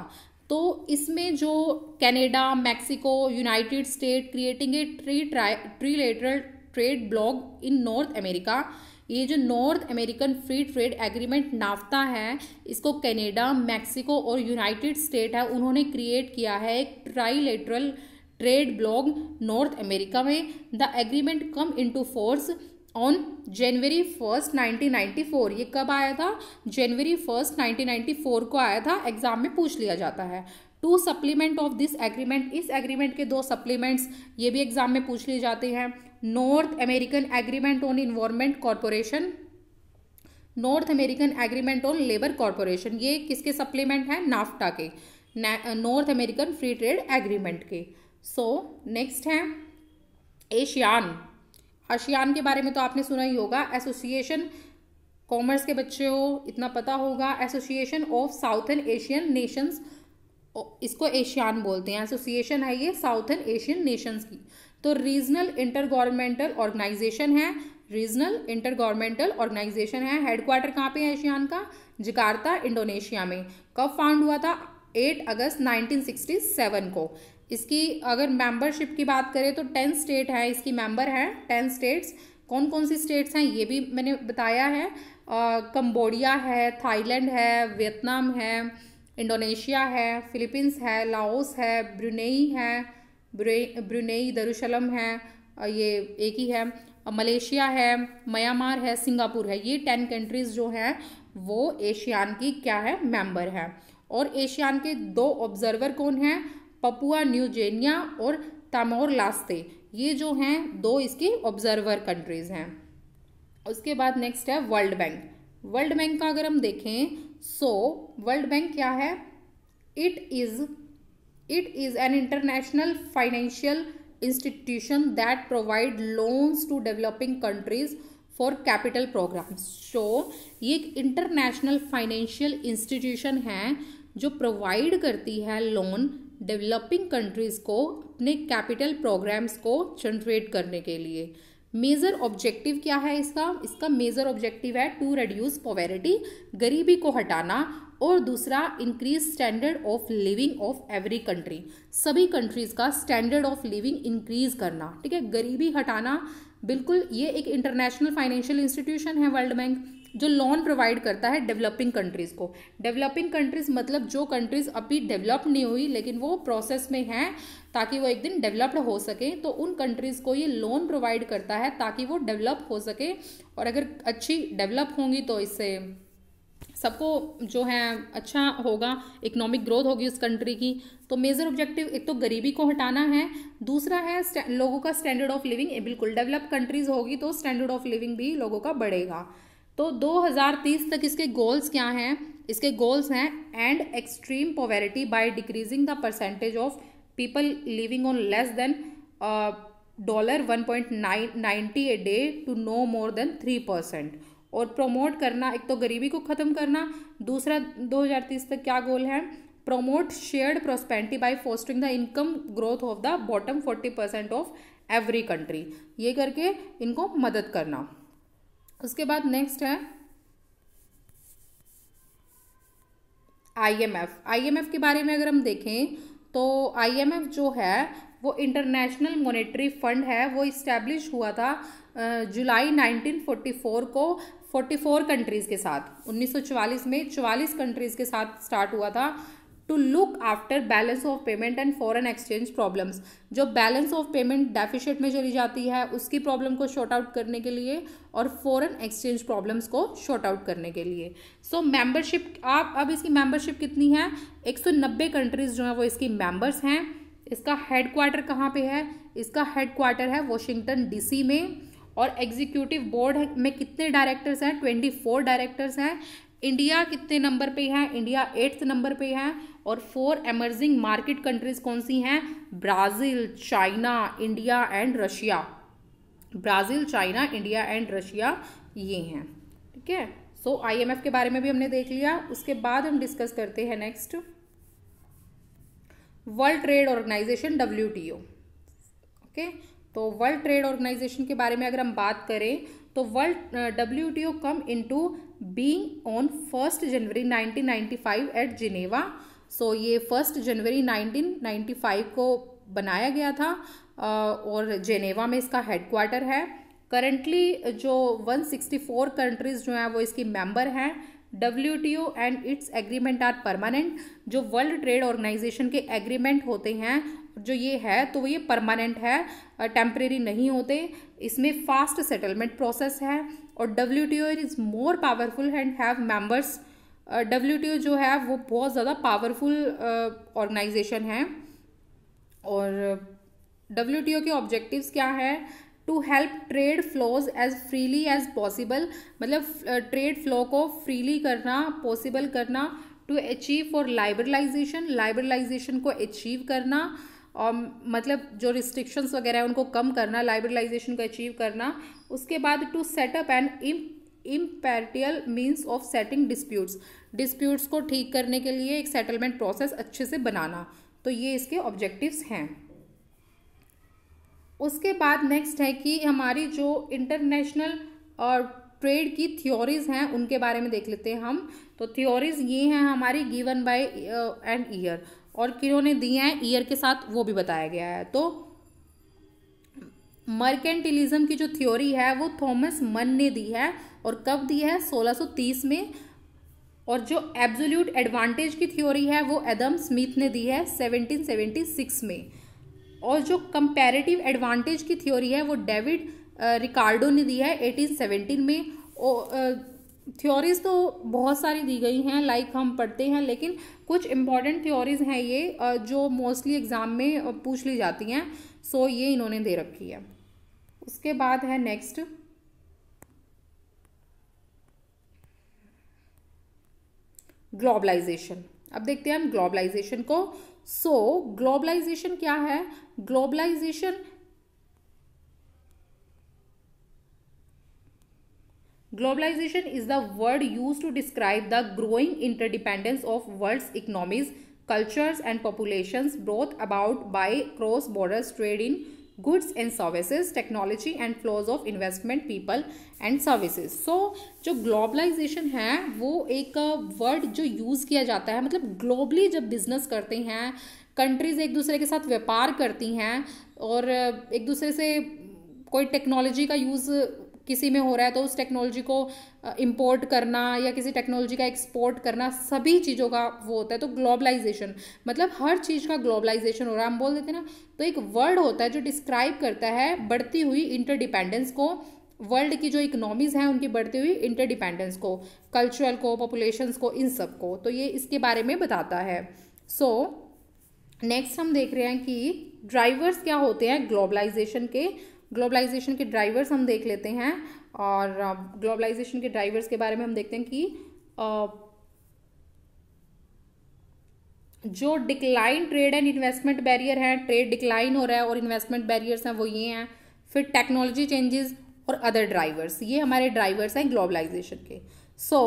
तो इसमें जो Canada Mexico United State creating a tri tri trilateral trade bloc in North America ये जो North American free trade agreement NAFTA है इसको कनाडा मैक्सिको और यूनाइटेड स्टेट है उन्होंने क्रिएट किया है एक trilateral trade bloc North America में the agreement come into force on January first 1994 ये कब आया था जनवरी फर्स्ट 1994 को आया था एग्जाम में पूछ लिया जाता है two supplement of this agreement इस एग्रीमेंट के दो सप्लीमेंट्स ये भी एग्जाम में पूछ लिए जाते हैं North American agreement on environment corporation North American agreement on labour corporation ये किसके सप्लीमेंट हैं नाफ्टा के North American free trade agreement के सो so, नेक्स्ट है एशियान आशियान के बारे में तो आपने सुना ही होगा एसोसिएशन कॉमर्स के बच्चे हो इतना पता होगा association of southern Asian nations इसको एशियान बोलते हैं एसोसिएशन है ये साउथन एशियन नेशंस की तो रीजनल इंटर गवर्नमेंटल ऑर्गेनाइजेशन है रीजनल इंटर गवर्नमेंटल ऑर्गेनाइजेशन है हेडक्वार्टर कहाँ पे है एशियान का जकार्ता इंडोनेशिया में कब फाउंड हुआ था 8 अगस्त 1967 को इसकी अगर मेंबरशिप की बात करें तो टेन स्टेट हैं इसकी मेंबर हैं टेन स्टेट्स कौन कौन सी स्टेट्स हैं ये भी मैंने बताया है कंबोडिया है थाईलैंड है वियतनाम है इंडोनेशिया है फिलीपींस है लाओस है ब्रुनेई है ब्रुनेई दरुशलम है ये एक ही है मलेशिया है म्यांमार है सिंगापुर है ये टेन कंट्रीज़ जो हैं वो एशियान की क्या है मेंबर हैं और एशियान के दो ऑब्जर्वर कौन हैं पपुआ न्यूजेनिया और तामोर लास्ते ये जो हैं दो इसकी ऑब्जर्वर कंट्रीज हैं उसके बाद नेक्स्ट है वर्ल्ड बैंक वर्ल्ड बैंक का अगर हम देखें सो वर्ल्ड बैंक क्या है it is it is an international financial institution that provide loans to developing countries for capital programme so ये एक इंटरनेशनल फाइनेंशियल इंस्टीट्यूशन है जो प्रोवाइड करती है लोन डेवलपिंग कंट्रीज़ को अपने कैपिटल प्रोग्राम्स को जनरेट करने के लिए मेजर ऑब्जेक्टिव क्या है इसका इसका मेजर ऑब्जेक्टिव है टू रिड्यूस पॉवर्टी गरीबी को हटाना और दूसरा increase standard of living of every country सभी कंट्रीज़ का स्टैंडर्ड ऑफ लिविंग इंक्रीज करना ठीक है गरीबी हटाना बिल्कुल ये एक इंटरनेशनल फाइनेंशियल इंस्टीट्यूशन है वर्ल्ड बैंक जो लोन प्रोवाइड करता है डेवलपिंग कंट्रीज़ को डेवलपिंग कंट्रीज़ मतलब जो कंट्रीज़ अभी डेवलप्ड नहीं हुई लेकिन वो प्रोसेस में हैं ताकि वो एक दिन डेवलप्ड हो सके तो उन कंट्रीज़ को ये लोन प्रोवाइड करता है ताकि वो डेवलप हो सके और अगर अच्छी डेवलप होंगी तो इससे सबको जो है अच्छा होगा इकोनॉमिक ग्रोथ होगी उस कंट्री की तो मेजर ऑब्जेक्टिव एक तो गरीबी को हटाना है दूसरा है लोगों का स्टैंडर्ड ऑफ लिविंग बिल्कुल डेवलप कंट्रीज होगी तो स्टैंडर्ड ऑफ लिविंग भी लोगों का बढ़ेगा तो 2030 तक इसके गोल्स क्या हैं इसके गोल्स हैं end extreme poverty by decreasing the percentage of people living on less than dollar one point nine ninety a day to no more than three percent और प्रमोट करना एक तो गरीबी को ख़त्म करना दूसरा 2030 तक क्या गोल है promote shared prosperity by fostering the income growth of the bottom 40% of every country ये करके इनको मदद करना उसके बाद नेक्स्ट है आईएमएफ आईएमएफ के बारे में अगर हम देखें तो आईएमएफ जो है वो इंटरनेशनल मॉनेटरी फंड है वो इस्टेब्लिश हुआ था जुलाई 1944 को 44 कंट्रीज़ के साथ 1944 में 44 कंट्रीज़ के साथ स्टार्ट हुआ था to look after balance of payment and foreign exchange problems जो बैलेंस ऑफ पेमेंट डेफिशिट में चली जाती है उसकी प्रॉब्लम को शॉर्ट आउट करने के लिए और फॉरन एक्सचेंज प्रॉब्लम्स को शॉर्ट आउट करने के लिए सो so, मेंबरशिप आप अब इसकी मेंबरशिप कितनी है 190 कंट्रीज़ जो हैं वो इसकी मेंबर्स हैं इसका हेड क्वार्टर कहाँ पे है इसका हेड क्वार्टर है वॉशिंगटन सी में और एग्जीक्यूटिव बोर्ड में कितने डायरेक्टर्स हैं ट्वेंटी फोर डायरेक्टर्स हैं इंडिया कितने नंबर पे है इंडिया एट्थ नंबर पे है और फोर एमर्जिंग मार्केट कंट्रीज कौन सी हैं Brazil China India and Russia Brazil China India and Russia ये हैं ठीक है सो आईएमएफ के बारे में भी हमने देख लिया उसके बाद हम डिस्कस करते हैं next world trade organisation W T O okay तो वर्ल्ड ट्रेड ऑर्गेनाइजेशन के बारे में अगर हम बात करें तो world W T O come to being on first January 1995 at Geneva so ये फर्स्ट जनवरी 1995 को बनाया गया था और जेनेवा में इसका हेडक्वार्टर है करंटली जो 164 कंट्रीज़ जो हैं वो इसकी मेंबर हैं W T O and it's agreement are permanent जो वर्ल्ड ट्रेड ऑर्गेनाइजेशन के एग्रीमेंट होते हैं जो ये है तो वो ये परमानेंट है टेम्प्रेरी नहीं होते इसमें फास्ट सेटलमेंट प्रोसेस है और W T O is more powerful and have members W T O जो है वो बहुत ज़्यादा पावरफुल ऑर्गेनाइजेशन है और डब्ल्यू टी ओ के ऑब्जेक्टिव्स क्या है to help trade flows as freely as possible मतलब ट्रेड फ्लो को फ्रीली करना पॉसिबल करना to achieve for liberalisation liberalisation को अचीव करना और um, मतलब जो रिस्ट्रिक्शंस वगैरह हैं उनको कम करना लाइबरलाइजेशन को अचीव करना उसके बाद to set up and im impartial means of setting disputes disputes को ठीक करने के लिए एक सेटलमेंट प्रोसेस अच्छे से बनाना तो ये इसके ऑब्जेक्टिव्स हैं उसके बाद नेक्स्ट है कि हमारी जो इंटरनेशनल और ट्रेड की थ्योरीज हैं उनके बारे में देख लेते हैं हम तो थ्योरीज ये हैं हमारी गिवन बाय एंड ईयर और किन्होंने दिए हैं ईयर के साथ वो भी बताया गया है तो मर्केंटिलिज्म की जो थ्योरी है वो थॉमस मन ने दी है और कब दिया है 1630 में और जो एब्जोल्यूट एडवांटेज की थ्योरी है वो एडम स्मिथ ने दी है 1776 में और जो कंपैरेटिव एडवांटेज की थ्योरी है वो डेविड रिकार्डो uh, ने दी है 1817 में थ्योरीज uh, तो बहुत सारी दी गई हैं लाइक हम पढ़ते हैं लेकिन कुछ इम्पॉर्टेंट थ्योरीज हैं ये uh, जो मोस्टली एग्ज़ाम में पूछ ली जाती हैं सो ये इन्होंने दे रखी है उसके बाद है नेक्स्ट ग्लोबलाइजेशन अब देखते हैं हम ग्लोबलाइजेशन को सो so, ग्लोबलाइजेशन क्या है globalisation globalisation is the word use to describe the growing interdependence of world's economies cultures and populations brought about by cross border trade in goods and services technology and flows of investment people and services so जो globalisation है वो एक word जो use किया जाता है मतलब globally जब बिजनेस करते हैं कंट्रीज एक दूसरे के साथ व्यापार करती हैं और एक दूसरे से कोई टेक्नोलॉजी का यूज़ किसी में हो रहा है तो उस टेक्नोलॉजी को इंपोर्ट करना या किसी टेक्नोलॉजी का एक्सपोर्ट करना सभी चीज़ों का वो होता है तो ग्लोबलाइजेशन मतलब हर चीज़ का ग्लोबलाइजेशन हो रहा है हम बोल देते हैं ना तो एक वर्ड होता है जो डिस्क्राइब करता है बढ़ती हुई इंटरडिपेंडेंस को वर्ल्ड की जो इकोनॉमीज हैं उनकी बढ़ती हुई इंटरडिपेंडेंस को कल्चरल को पॉपुलेशन को इन सब को तो ये इसके बारे में बताता है सो so, नेक्स्ट हम देख रहे हैं कि ड्राइवर्स क्या होते हैं ग्लोबलाइजेशन के ग्लोबलाइजेशन के ड्राइवर्स हम देख लेते हैं और ग्लोबलाइजेशन के ड्राइवर्स के बारे में हम देखते हैं कि जो decline trade and investment barrier है ट्रेड डिक्लाइन हो रहा है और इन्वेस्टमेंट बैरियर्स हैं वो ये हैं फिर टेक्नोलॉजी चेंजेस और अदर ड्राइवर्स ये हमारे ड्राइवर्स हैं ग्लोबलाइजेशन के so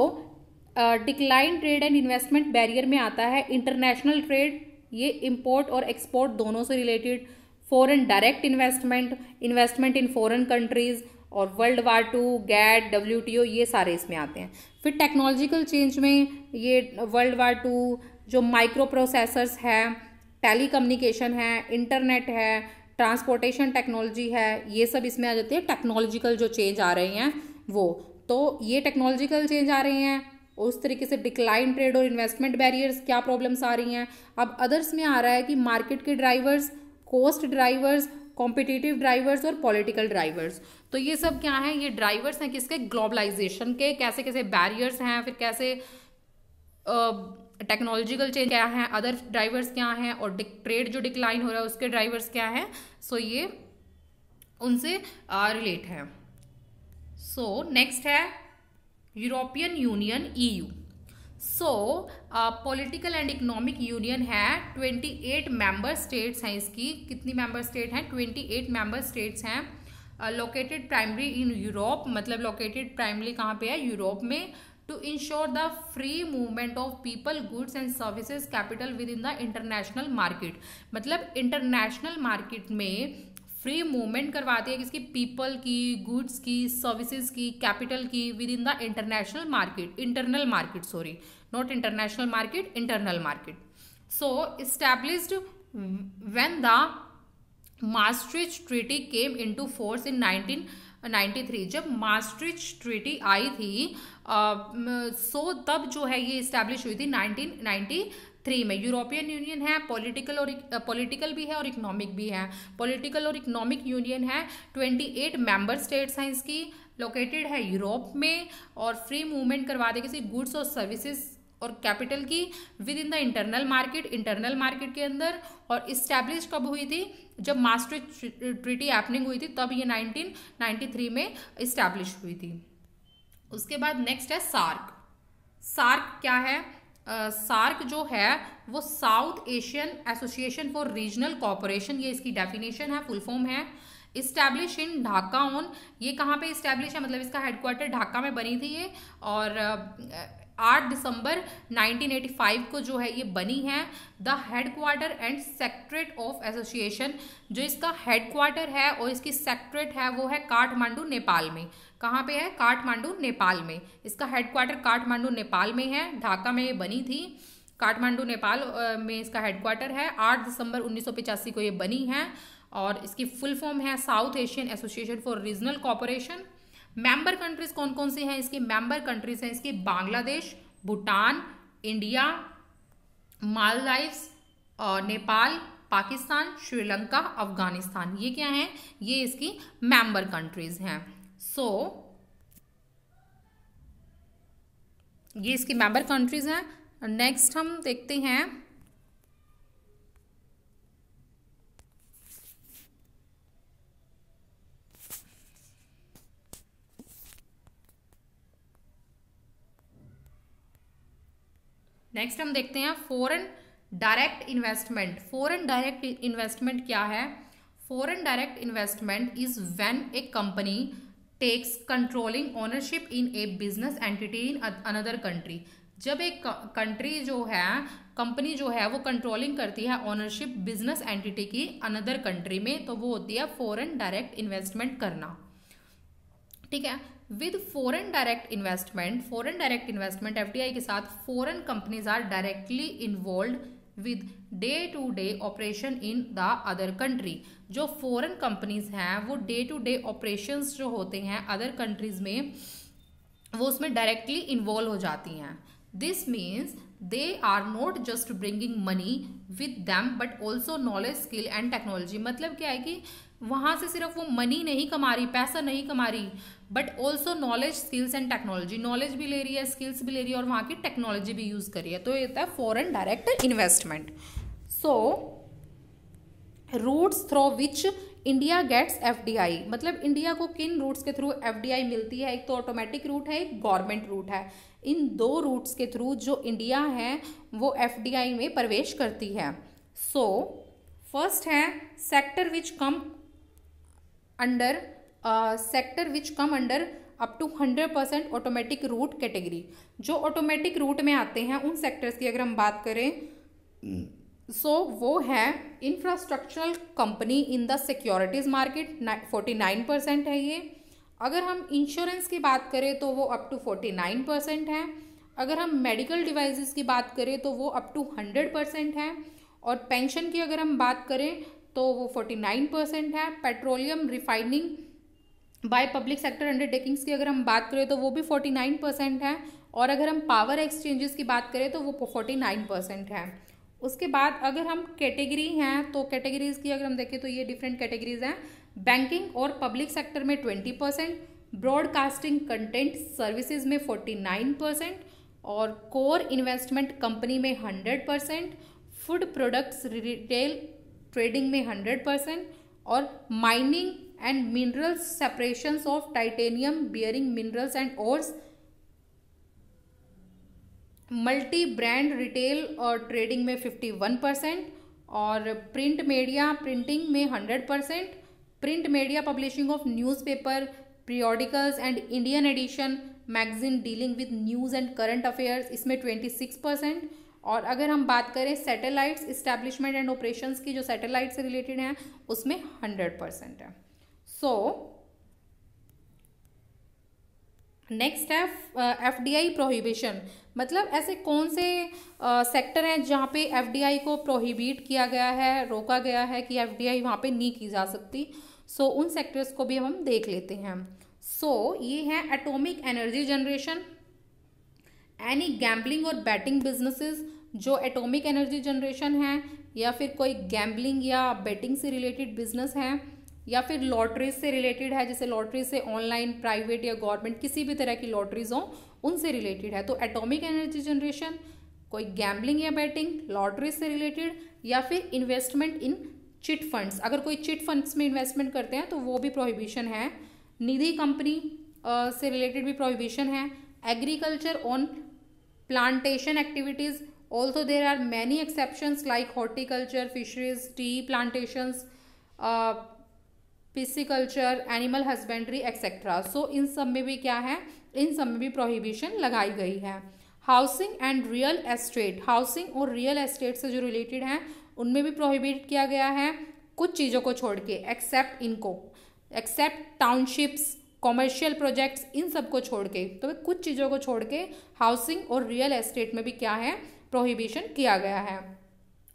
decline trade and investment barrier में आता है इंटरनेशनल ट्रेड ये इम्पोर्ट और एक्सपोर्ट दोनों से related foreign direct investment investment in foreign countries और world war two GATT W T O ये सारे इसमें आते हैं फिर टेक्नोलॉजिकल चेंज में ये वर्ल्ड वार टू जो माइक्रो प्रोसेसर्स है टेली कम्युनिकेशन है इंटरनेट है ट्रांसपोर्टेशन टेक्नोलॉजी है ये सब इसमें आ जाते हैं टेक्नोलॉजिकल जो चेंज आ रहे हैं वो तो ये टेक्नोलॉजिकल चेंज आ रहे हैं उस तरीके से डिक्लाइन ट्रेड और इन्वेस्टमेंट बैरियर्स क्या प्रॉब्लम्स आ रही हैं अब अदर्स में आ रहा है कि मार्केट के drivers cost drivers competitive drivers और पॉलिटिकल ड्राइवर्स तो ये सब क्या है ये ड्राइवर्स हैं किसके ग्लोबलाइजेशन के कैसे कैसे बैरियर्स हैं फिर कैसे टेक्नोलॉजिकल चेंज क्या है अदर ड्राइवर्स क्या हैं और ट्रेड जो डिक्लाइन हो रहा है उसके ड्राइवर्स क्या हैं सो so, ये उनसे रिलेट हैं सो नेक्स्ट है European Union EU so political and economic union है 28 मेंबर स्टेट्स हैं इसकी कितनी मेंबर स्टेट हैं 28 मेंबर स्टेट्स हैं लोकेटेड प्राइमरी इन यूरोप मतलब लोकेटेड प्राइमरी कहाँ पे है यूरोप में to ensure the free movement of people goods and services capital within the international market मतलब इंटरनेशनल मार्केट में फ्री मूवमेंट करवाती है किसकी पीपल की गुड्स की सर्विसेज की कैपिटल की within the international market internal market sorry not international market internal market so established when the Maastricht treaty came into force in ninety three जब Maastricht treaty आई थी so uh, so तब जो है ये establish हुई थी 1993 three में यूरोपियन यूनियन है पॉलिटिकल और पॉलिटिकल uh, भी है और इकोनॉमिक भी है पॉलिटिकल और इकोनॉमिक यूनियन है ट्वेंटी एट मेंबर स्टेट्स हैं इसकी लोकेटेड है यूरोप में और फ्री मूवमेंट करवा दे किसी गुड्स और सर्विसेज और कैपिटल की within the internal market internal market के अंदर और इस्टेब्लिश कब हुई थी जब मास्टर ट्रिटी एपनिंग हुई थी तब ये 1993 में इस्टेब्लिश हुई थी उसके बाद नेक्स्ट है सार्क सार्क क्या है सार्क जो है वो South Asian association for regional corporation ये इसकी डेफिनेशन है फुल फॉर्म है इस्टेब्लिश इन ढाका ऑन ये कहाँ पे इस्टेब्लिश है मतलब इसका हेडक्वार्टर ढाका में बनी थी ये और आठ दिसंबर 1985 को जो है ये बनी है the headquarter and secretariat of association जो इसका हेडक्वार्टर है और इसकी सेक्ट्रेट है वो है काठमांडू नेपाल में कहाँ पे है काठमांडू नेपाल में इसका हेडक्वार्टर काठमांडू नेपाल में है ढाका में ये बनी थी काठमांडू नेपाल में इसका हेडक्वार्टर है आठ दिसंबर 1985 को ये बनी है और इसकी फुल फॉर्म है South Asian association for regional corporation member countries कौन कौन सी हैं इसकी मेंबर कंट्रीज हैं इसकी बांग्लादेश भूटान इंडिया मालदीव्स और नेपाल पाकिस्तान श्रीलंका अफगानिस्तान ये क्या हैं ये इसकी मेंबर कंट्रीज हैं सो so, ये इसकी मेंबर कंट्रीज हैं नेक्स्ट हम देखते हैं नेक्स्ट हम देखते हैं foreign direct investment foreign direct investment क्या है foreign direct investment is when a company takes controlling ownership in a business entity in another country जब एक कंट्री जो है कंपनी जो है वो कंट्रोलिंग करती है ओनरशिप बिजनेस एंटिटी की अनदर कंट्री में तो वो होती है फॉरेन डायरेक्ट इन्वेस्टमेंट करना ठीक है with foreign direct investment foreign direct investment FDI के साथ foreign companies are directly involve with day to day operation in the other country जो फॉरेन कंपनीज हैं वो डे टू डे ऑपरेशंस जो होते हैं अदर कंट्रीज़ में वो उसमें डायरेक्टली इन्वॉल्व हो जाती हैं this means they are not just bringing money with them but also knowledge skill and technology मतलब क्या है कि वहाँ से सिर्फ वो मनी नहीं कमा रही पैसा नहीं कमा रही but also knowledge skills and technology knowledge भी ले रही है स्किल्स भी ले रही है और वहाँ की टेक्नोलॉजी भी यूज़ कर रही है तो ये होता है foreign direct investment so routes through which India gets F D I मतलब इंडिया को किन रूट्स के थ्रू एफ डी आई मिलती है एक तो ऑटोमेटिक रूट है एक गवर्नमेंट रूट है इन दो रूट्स के थ्रू जो इंडिया है वो एफ डी आई में प्रवेश करती है सो so, फर्स्ट है sector which come under uh, sector which come under up to hundred percent automatic route category जो ऑटोमेटिक रूट में आते हैं उन सेक्टर्स की अगर हम बात करें सो so, वो है infrastructural company in the securities market forty nine percent है ये अगर हम इंश्योरेंस की बात करें तो वो up to forty nine percent है अगर हम मेडिकल डिवाइसेस की बात करें तो वो अप टू हंड्रेड परसेंट है और पेंशन की अगर हम बात करें तो वो 49 परसेंट है petroleum refining by public sector undertakings की अगर हम बात करें तो वो भी 49 परसेंट है और अगर हम पावर एक्सचेंजेस की बात करें तो वो 49 परसेंट है उसके बाद अगर हम कैटेगरी हैं तो कैटेगरीज की अगर हम देखें तो ये डिफरेंट कैटेगरीज हैं बैंकिंग और पब्लिक सेक्टर में twenty percent broadcasting content services में फोर्टी नाइन परसेंट और कोर इन्वेस्टमेंट कंपनी में hundred percent food products retail trading में हंड्रेड परसेंट और mining and mineral separation of titanium bearing minerals and ores multi brand retail और trading में fifty one percent और print media printing में hundred percent print media publishing of newspaper periodicals and Indian addition magazine dealing with news and current affairs इसमें twenty six percent और अगर हम बात करें सैटेलाइट्स इस्टेब्लिशमेंट एंड ऑपरेशन की जो सैटेलाइट से रिलेटेड हैं उसमें हंड्रेड परसेंट है सो नेक्स्ट है एफ डी आई प्रोहिबिशन मतलब ऐसे कौन से सेक्टर uh, हैं जहाँ पे एफ डी आई को प्रोहिबिट किया गया है रोका गया है कि एफ डी आई वहाँ पर नहीं की जा सकती सो so, उन सेक्टर्स को भी हम देख लेते हैं सो so, ये है atomic energy generation any gambling और बैटिंग बिजनेसेस जो एटॉमिक एनर्जी जनरेशन है या फिर कोई गैम्बलिंग या बेटिंग से रिलेटेड बिजनेस है या फिर लॉटरीज से रिलेटेड है जैसे लॉटरी से ऑनलाइन प्राइवेट या गवर्नमेंट किसी भी तरह की लॉटरीज हों उनसे रिलेटेड है तो एटॉमिक एनर्जी जनरेशन कोई गैम्बलिंग या बैटिंग लॉटरी से रिलेटेड या फिर इन्वेस्टमेंट इन चिट फंड्स अगर कोई चिट फंड्स में इन्वेस्टमेंट करते हैं तो वो भी प्रोहिबिशन है निधि कंपनी से रिलेटेड भी प्रोहिबिशन है agriculture on plantation activities also there are many exceptions like horticulture fisheries tea plantations uh, pisciculture animal husbandry etc so इन सब में भी क्या है इन सब में भी प्रोहिबिशन लगाई गई है housing and real estate housing और रियल एस्टेट से जो रिलेटेड हैं उनमें भी प्रोहिबिट किया गया है कुछ चीज़ों को छोड़ के एक्सेप्ट इनको एक्सेप्ट टाउनशिप्स कॉमर्शियल प्रोजेक्ट्स इन सब तो को छोड़ के तो कुछ चीज़ों को छोड़ के हाउसिंग और रियल एस्टेट में भी क्या है प्रोहिबिशन किया गया है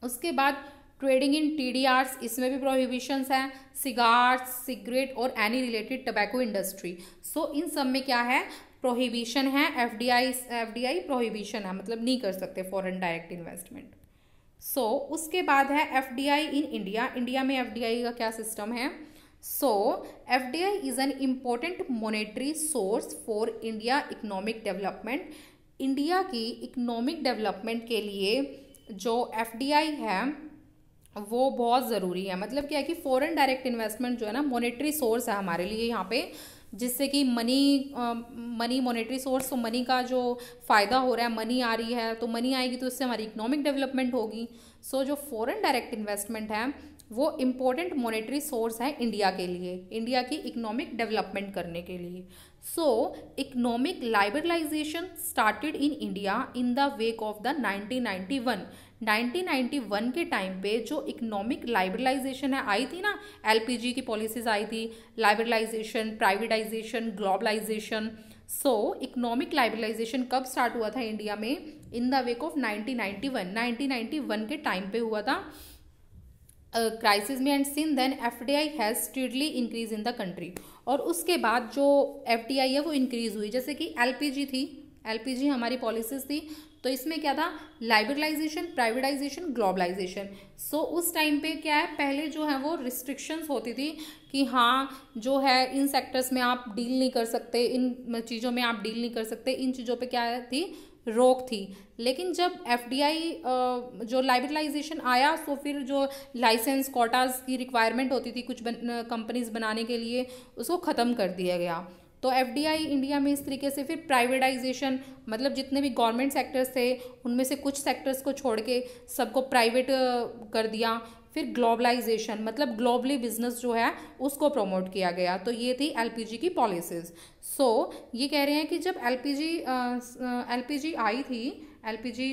उसके बाद ट्रेडिंग इन टी डी इसमें भी प्रोहिबिशंस हैं सिगार्स सिगरेट और any related tobacco industry so इन सब में क्या है प्रोहिबिशन है F D I F D I prohibition है मतलब नहीं कर सकते फॉरन डायरेक्ट इन्वेस्टमेंट सो उसके बाद है F D I in India India में एफ डी आई का क्या सिस्टम है So, FDI is an important monetary source for India economic development. India की इकनॉमिक डेवलपमेंट के लिए जो एफ है वो बहुत ज़रूरी है मतलब क्या है कि फॉरेन डायरेक्ट इन्वेस्टमेंट जो है ना मॉनेटरी सोर्स है हमारे लिए यहाँ पे जिससे कि मनी मनी मॉनेटरी सोर्स तो मनी का जो फ़ायदा हो रहा है मनी आ रही है तो मनी आएगी तो उससे हमारी इकोनॉमिक डेवलपमेंट होगी सो so, जो फॉरेन डायरेक्ट इन्वेस्टमेंट है वो इम्पोर्टेंट मॉनेटरी सोर्स है इंडिया के लिए इंडिया की इकोनॉमिक डेवलपमेंट करने के लिए so economic liberalisation started in India in the wake of the 1991 1991 के टाइम पे जो इकोनॉमिक लाइबरलाइजेशन है आई थी ना एलपीजी की पॉलिसीज आई थी liberalisation privatisation globalisation so economic liberalisation कब स्टार्ट हुआ था इंडिया में इन द वेक ऑफ 1991 1991 के टाइम पे हुआ था क्राइसिस में and since then F D I has steadily increase in the country और उसके बाद जो एफ डी आई है वो इंक्रीज़ हुई जैसे कि एल पी जी थी एल पी जी हमारी पॉलिसीज थी तो इसमें क्या था लाइबरलाइजेशन प्राइवेटाइजेशन ग्लोबलाइजेशन सो उस टाइम पे क्या है पहले जो है वो रिस्ट्रिक्शंस होती थी कि हाँ जो है इन सेक्टर्स में आप डील नहीं कर सकते इन चीज़ों में आप डील नहीं कर सकते इन चीज़ों पे क्या थी रोक थी लेकिन जब आई जो लाइबरलाइजेशन आया तो फिर जो लाइसेंस कोटास की रिक्वायरमेंट होती थी कुछ बन, कंपनीज बनाने के लिए उसको ख़त्म कर दिया गया तो एफ इंडिया में इस तरीके से फिर प्राइवेटाइजेशन मतलब जितने भी गवर्नमेंट सेक्टर्स थे उनमें से कुछ सेक्टर्स को छोड़ के सबको प्राइवेट कर दिया फिर ग्लोबलाइजेशन मतलब ग्लोबली बिजनेस जो है उसको प्रमोट किया गया तो ये थी एलपीजी की पॉलिसीज सो so, ये कह रहे हैं कि जब एलपीजी एलपीजी आई थी एलपीजी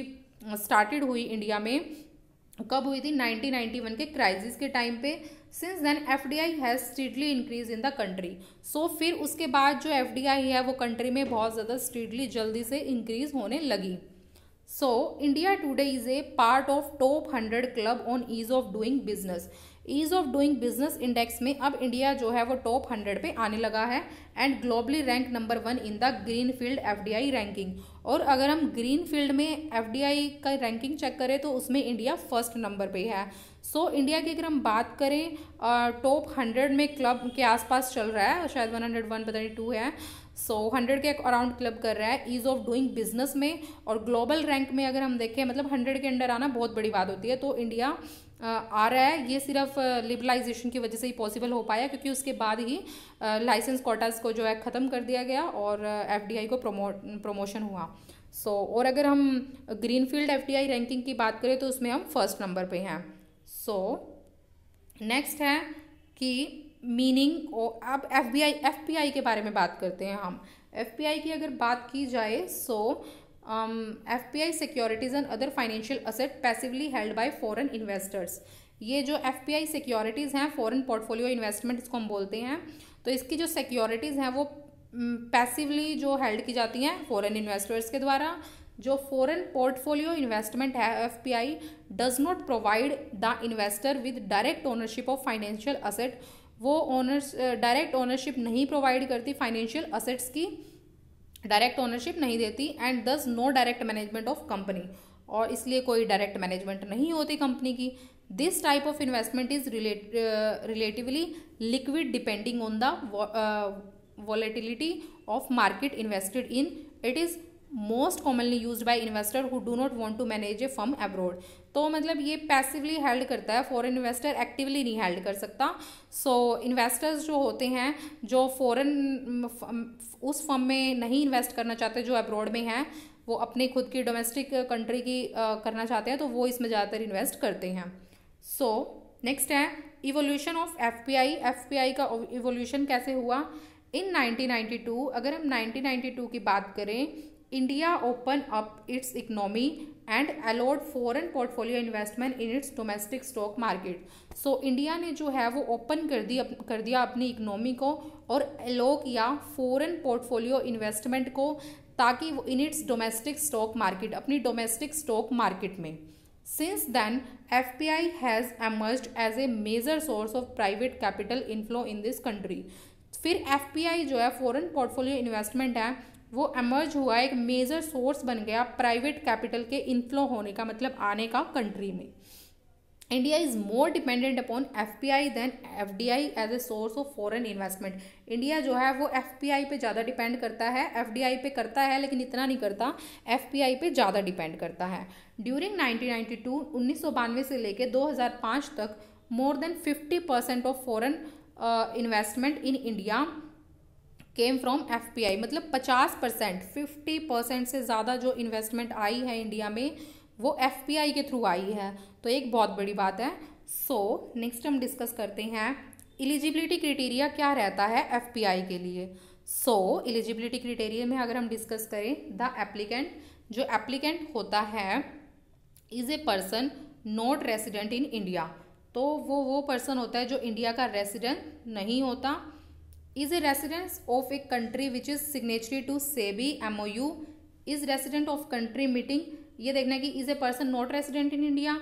स्टार्टेड हुई इंडिया में कब हुई थी 1991 के क्राइसिस के टाइम पे since then F D I has steadily increase in the country so फिर उसके बाद जो एफ डी आई है वो कंट्री में बहुत ज़्यादा स्टीडली जल्दी से इंक्रीज होने लगी so India today is a part of top hundred club on ease of doing business ease of doing business index में अब इंडिया जो है वो टॉप हंड्रेड पे आने लगा है and globally rank number one in the green field F D I ranking और अगर हम ग्रीन फील्ड में एफ डी आई का रैंकिंग चेक करें तो उसमें इंडिया फर्स्ट नंबर पे है सो so, इंडिया की अगर हम बात करें टॉप हंड्रेड में क्लब के आसपास चल रहा है शायद वन हंड्रेड वन पता नहीं टू है सो so, हंड्रेड के अराउंड क्लब कर रहा है ईज़ ऑफ डूइंग बिजनेस में और ग्लोबल रैंक में अगर हम देखें मतलब हंड्रेड के अंडर आना बहुत बड़ी बात होती है तो इंडिया आ रहा है ये सिर्फ लिबलाइजेशन की वजह से ही पॉसिबल हो पाया क्योंकि उसके बाद ही लाइसेंस कोटास को जो है ख़त्म कर दिया गया और आई को प्रमो प्रमोशन हुआ सो so, और अगर हम ग्रीन फील्ड एफ रैंकिंग की बात करें तो उसमें हम फर्स्ट नंबर पर हैं सो so, नेक्स्ट है कि मीनिंग अब F B I F P I के बारे में बात करते हैं हम एफ पी आई की अगर बात की जाए so F P I securities and other financial asset passively held by foreign investors ये जो एफ पी आई सिक्योरिटीज़ हैं फॉरन पोर्टफोलियो इन्वेस्टमेंट इसको हम बोलते हैं तो इसकी जो सिक्योरिटीज़ हैं वो पैसिवली mm, जो हेल्ड की जाती हैं फॉरन इन्वेस्टर्स के द्वारा जो फॉरेन पोर्टफोलियो इन्वेस्टमेंट है F P I does not provide the investor with direct ownership of financial asset वो ओनर्स डायरेक्ट ओनरशिप नहीं प्रोवाइड करती फाइनेंशियल असेट्स की डायरेक्ट ओनरशिप नहीं देती and thus no direct management of company और इसलिए कोई डायरेक्ट मैनेजमेंट नहीं होती कंपनी की this type of investment is rele relatively liquid depending on the volatility of market invested in it is most commonly use by investor who do not want to manage a firm abroad तो मतलब ये passively held करता है foreign investor actively नहीं held कर सकता सो so, investors जो होते हैं जो फॉरन उस फर्म में नहीं इन्वेस्ट करना चाहते जो एब्रोड में हैं वो अपने खुद की डोमेस्टिक कंट्री की uh, करना चाहते हैं तो वो इसमें ज़्यादातर इन्वेस्ट करते हैं सो so, नेक्स्ट है evolution of F P I F P I का इवोल्यूशन कैसे हुआ इन 1992 अगर हम 1992 की बात करें India open up its economy and allowed foreign portfolio investment in its domestic stock market so India ने जो है वो ओपन कर दी कर दिया अपनी इकनॉमी को और अलो किया फॉरन पोर्टफोलियो इन्वेस्टमेंट को ताकि वो in its domestic stock market अपनी डोमेस्टिक स्टॉक मार्केट में since F P I has emerge as a major source of private capital inflow in this country फिर एफ पी आई जो है फॉरन पोर्टफोलियो इन्वेस्टमेंट है वो एमर्ज हुआ एक major source बन गया प्राइवेट कैपिटल के इन्फ्लो होने का मतलब आने का कंट्री में India is more dependent upon F P I than F D I as a source of foreign investment India जो है वो एफ पी आई पे ज़्यादा डिपेंड करता है एफ डी आई पे करता है लेकिन इतना नहीं करता एफ पी आई पे ज़्यादा डिपेंड करता है ड्यूरिंग नाइनटीन टू उन्नीस सौ बानवे से लेकर दो हज़ार पाँच तक more than fifty percent of foreign investment in India came from I मतलब 50 परसेंट फिफ्टी परसेंट से ज़्यादा जो इन्वेस्टमेंट आई है इंडिया में वो आई के थ्रू आई है तो एक बहुत बड़ी बात है सो so, नेक्स्ट हम डिस्कस करते हैं एलिजिबिलिटी क्रिटेरिया क्या रहता है आई के लिए सो एलिजिबिलिटी क्रिटेरिया में अगर हम डिस्कस करें द एप्लीकेंट जो एप्लीकेंट होता है is a person not resident in India तो वो वो पर्सन होता है जो इंडिया का रेसिडेंट नहीं होता of a country which is signatory to SEBI M O U is resident of country meeting ये देखना है कि is a person not resident in India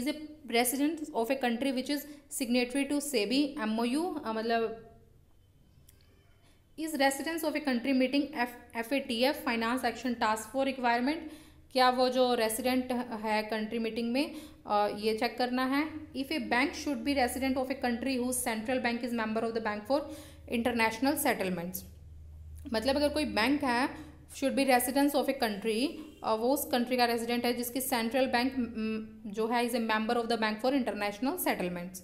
is a resident of a country which is signatory to SEBI MOU मतलब is residence of a country meeting F A T F finance action task force requirement क्या वो जो resident है country meeting में ये check करना है if a bank should be resident of a country who central bank is member of the bank for international settlements मतलब अगर कोई बैंक है should be residence of a country और वो उस कंट्री का रेजिडेंट है जिसकी सेंट्रल बैंक mm, जो है is a member of the bank for international settlements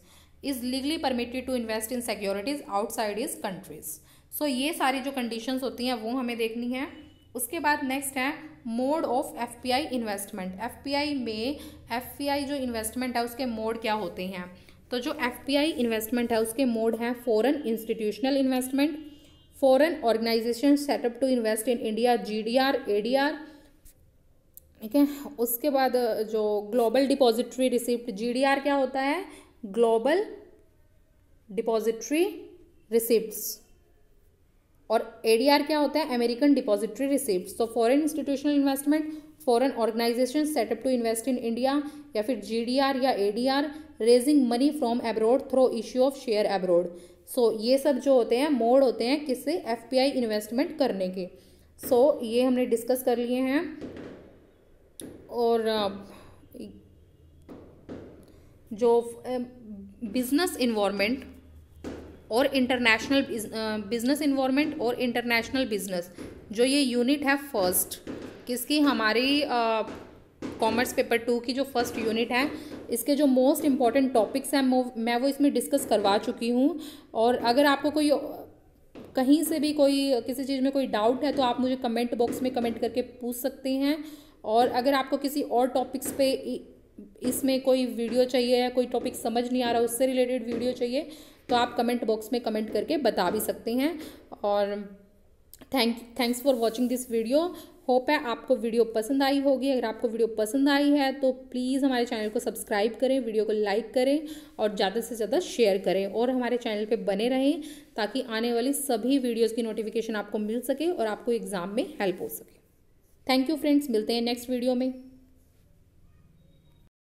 is legally permitted to invest in securities outside is countries so ये सारी जो कंडीशंस होती हैं वो हमें देखनी है उसके बाद नेक्स्ट है mode of F P I investment F P I में एफ पी आई जो इन्वेस्टमेंट है उसके मोड क्या होते हैं तो जो एफ इन्वेस्टमेंट है उसके मोड हैं foreign institutional investment foreign organisation setup to invest in India G D R A D R ठीक है उसके बाद जो global depository receipt G D R क्या होता है ग्लोबल डिपॉजिटरी रिसिप्ट्स और ए डी आर क्या होता है अमेरिकन डिपॉजिटरी रिसिप्ट तो foreign institutional investment foreign organisation setup to invest in India या फिर आर या R raising money from abroad through issue of share abroad so ये सब जो होते हैं मोड होते हैं किससे एफ इन्वेस्टमेंट करने के सो so, ये हमने डिस्कस कर लिए हैं और जो बिजनेस इन्वामेंट और इंटरनेशनल बिजनेस इन्वामेंट और इंटरनेशनल बिजनेस जो ये यूनिट है फर्स्ट किसकी हमारी कॉमर्स पेपर टू की जो फर्स्ट यूनिट है इसके जो मोस्ट इम्पॉर्टेंट टॉपिक्स हैं मैं वो इसमें डिस्कस करवा चुकी हूँ और अगर आपको कोई कहीं से भी कोई किसी चीज़ में कोई डाउट है तो आप मुझे कमेंट बॉक्स में कमेंट करके पूछ सकते हैं और अगर आपको किसी और टॉपिक्स पे इसमें कोई वीडियो चाहिए या कोई टॉपिक समझ नहीं आ रहा उससे रिलेटेड वीडियो चाहिए तो आप कमेंट बॉक्स में कमेंट करके बता भी सकते हैं और thank thanks for watching this video hope है आपको वीडियो पसंद आई होगी अगर आपको वीडियो पसंद आई है तो प्लीज़ हमारे चैनल को सब्सक्राइब करें वीडियो को लाइक करें और ज़्यादा से ज़्यादा शेयर करें और हमारे चैनल पे बने रहें ताकि आने वाली सभी वीडियोज़ की नोटिफिकेशन आपको मिल सके और आपको एग्ज़ाम में हेल्प हो सके थैंक यू फ्रेंड्स मिलते हैं नेक्स्ट वीडियो में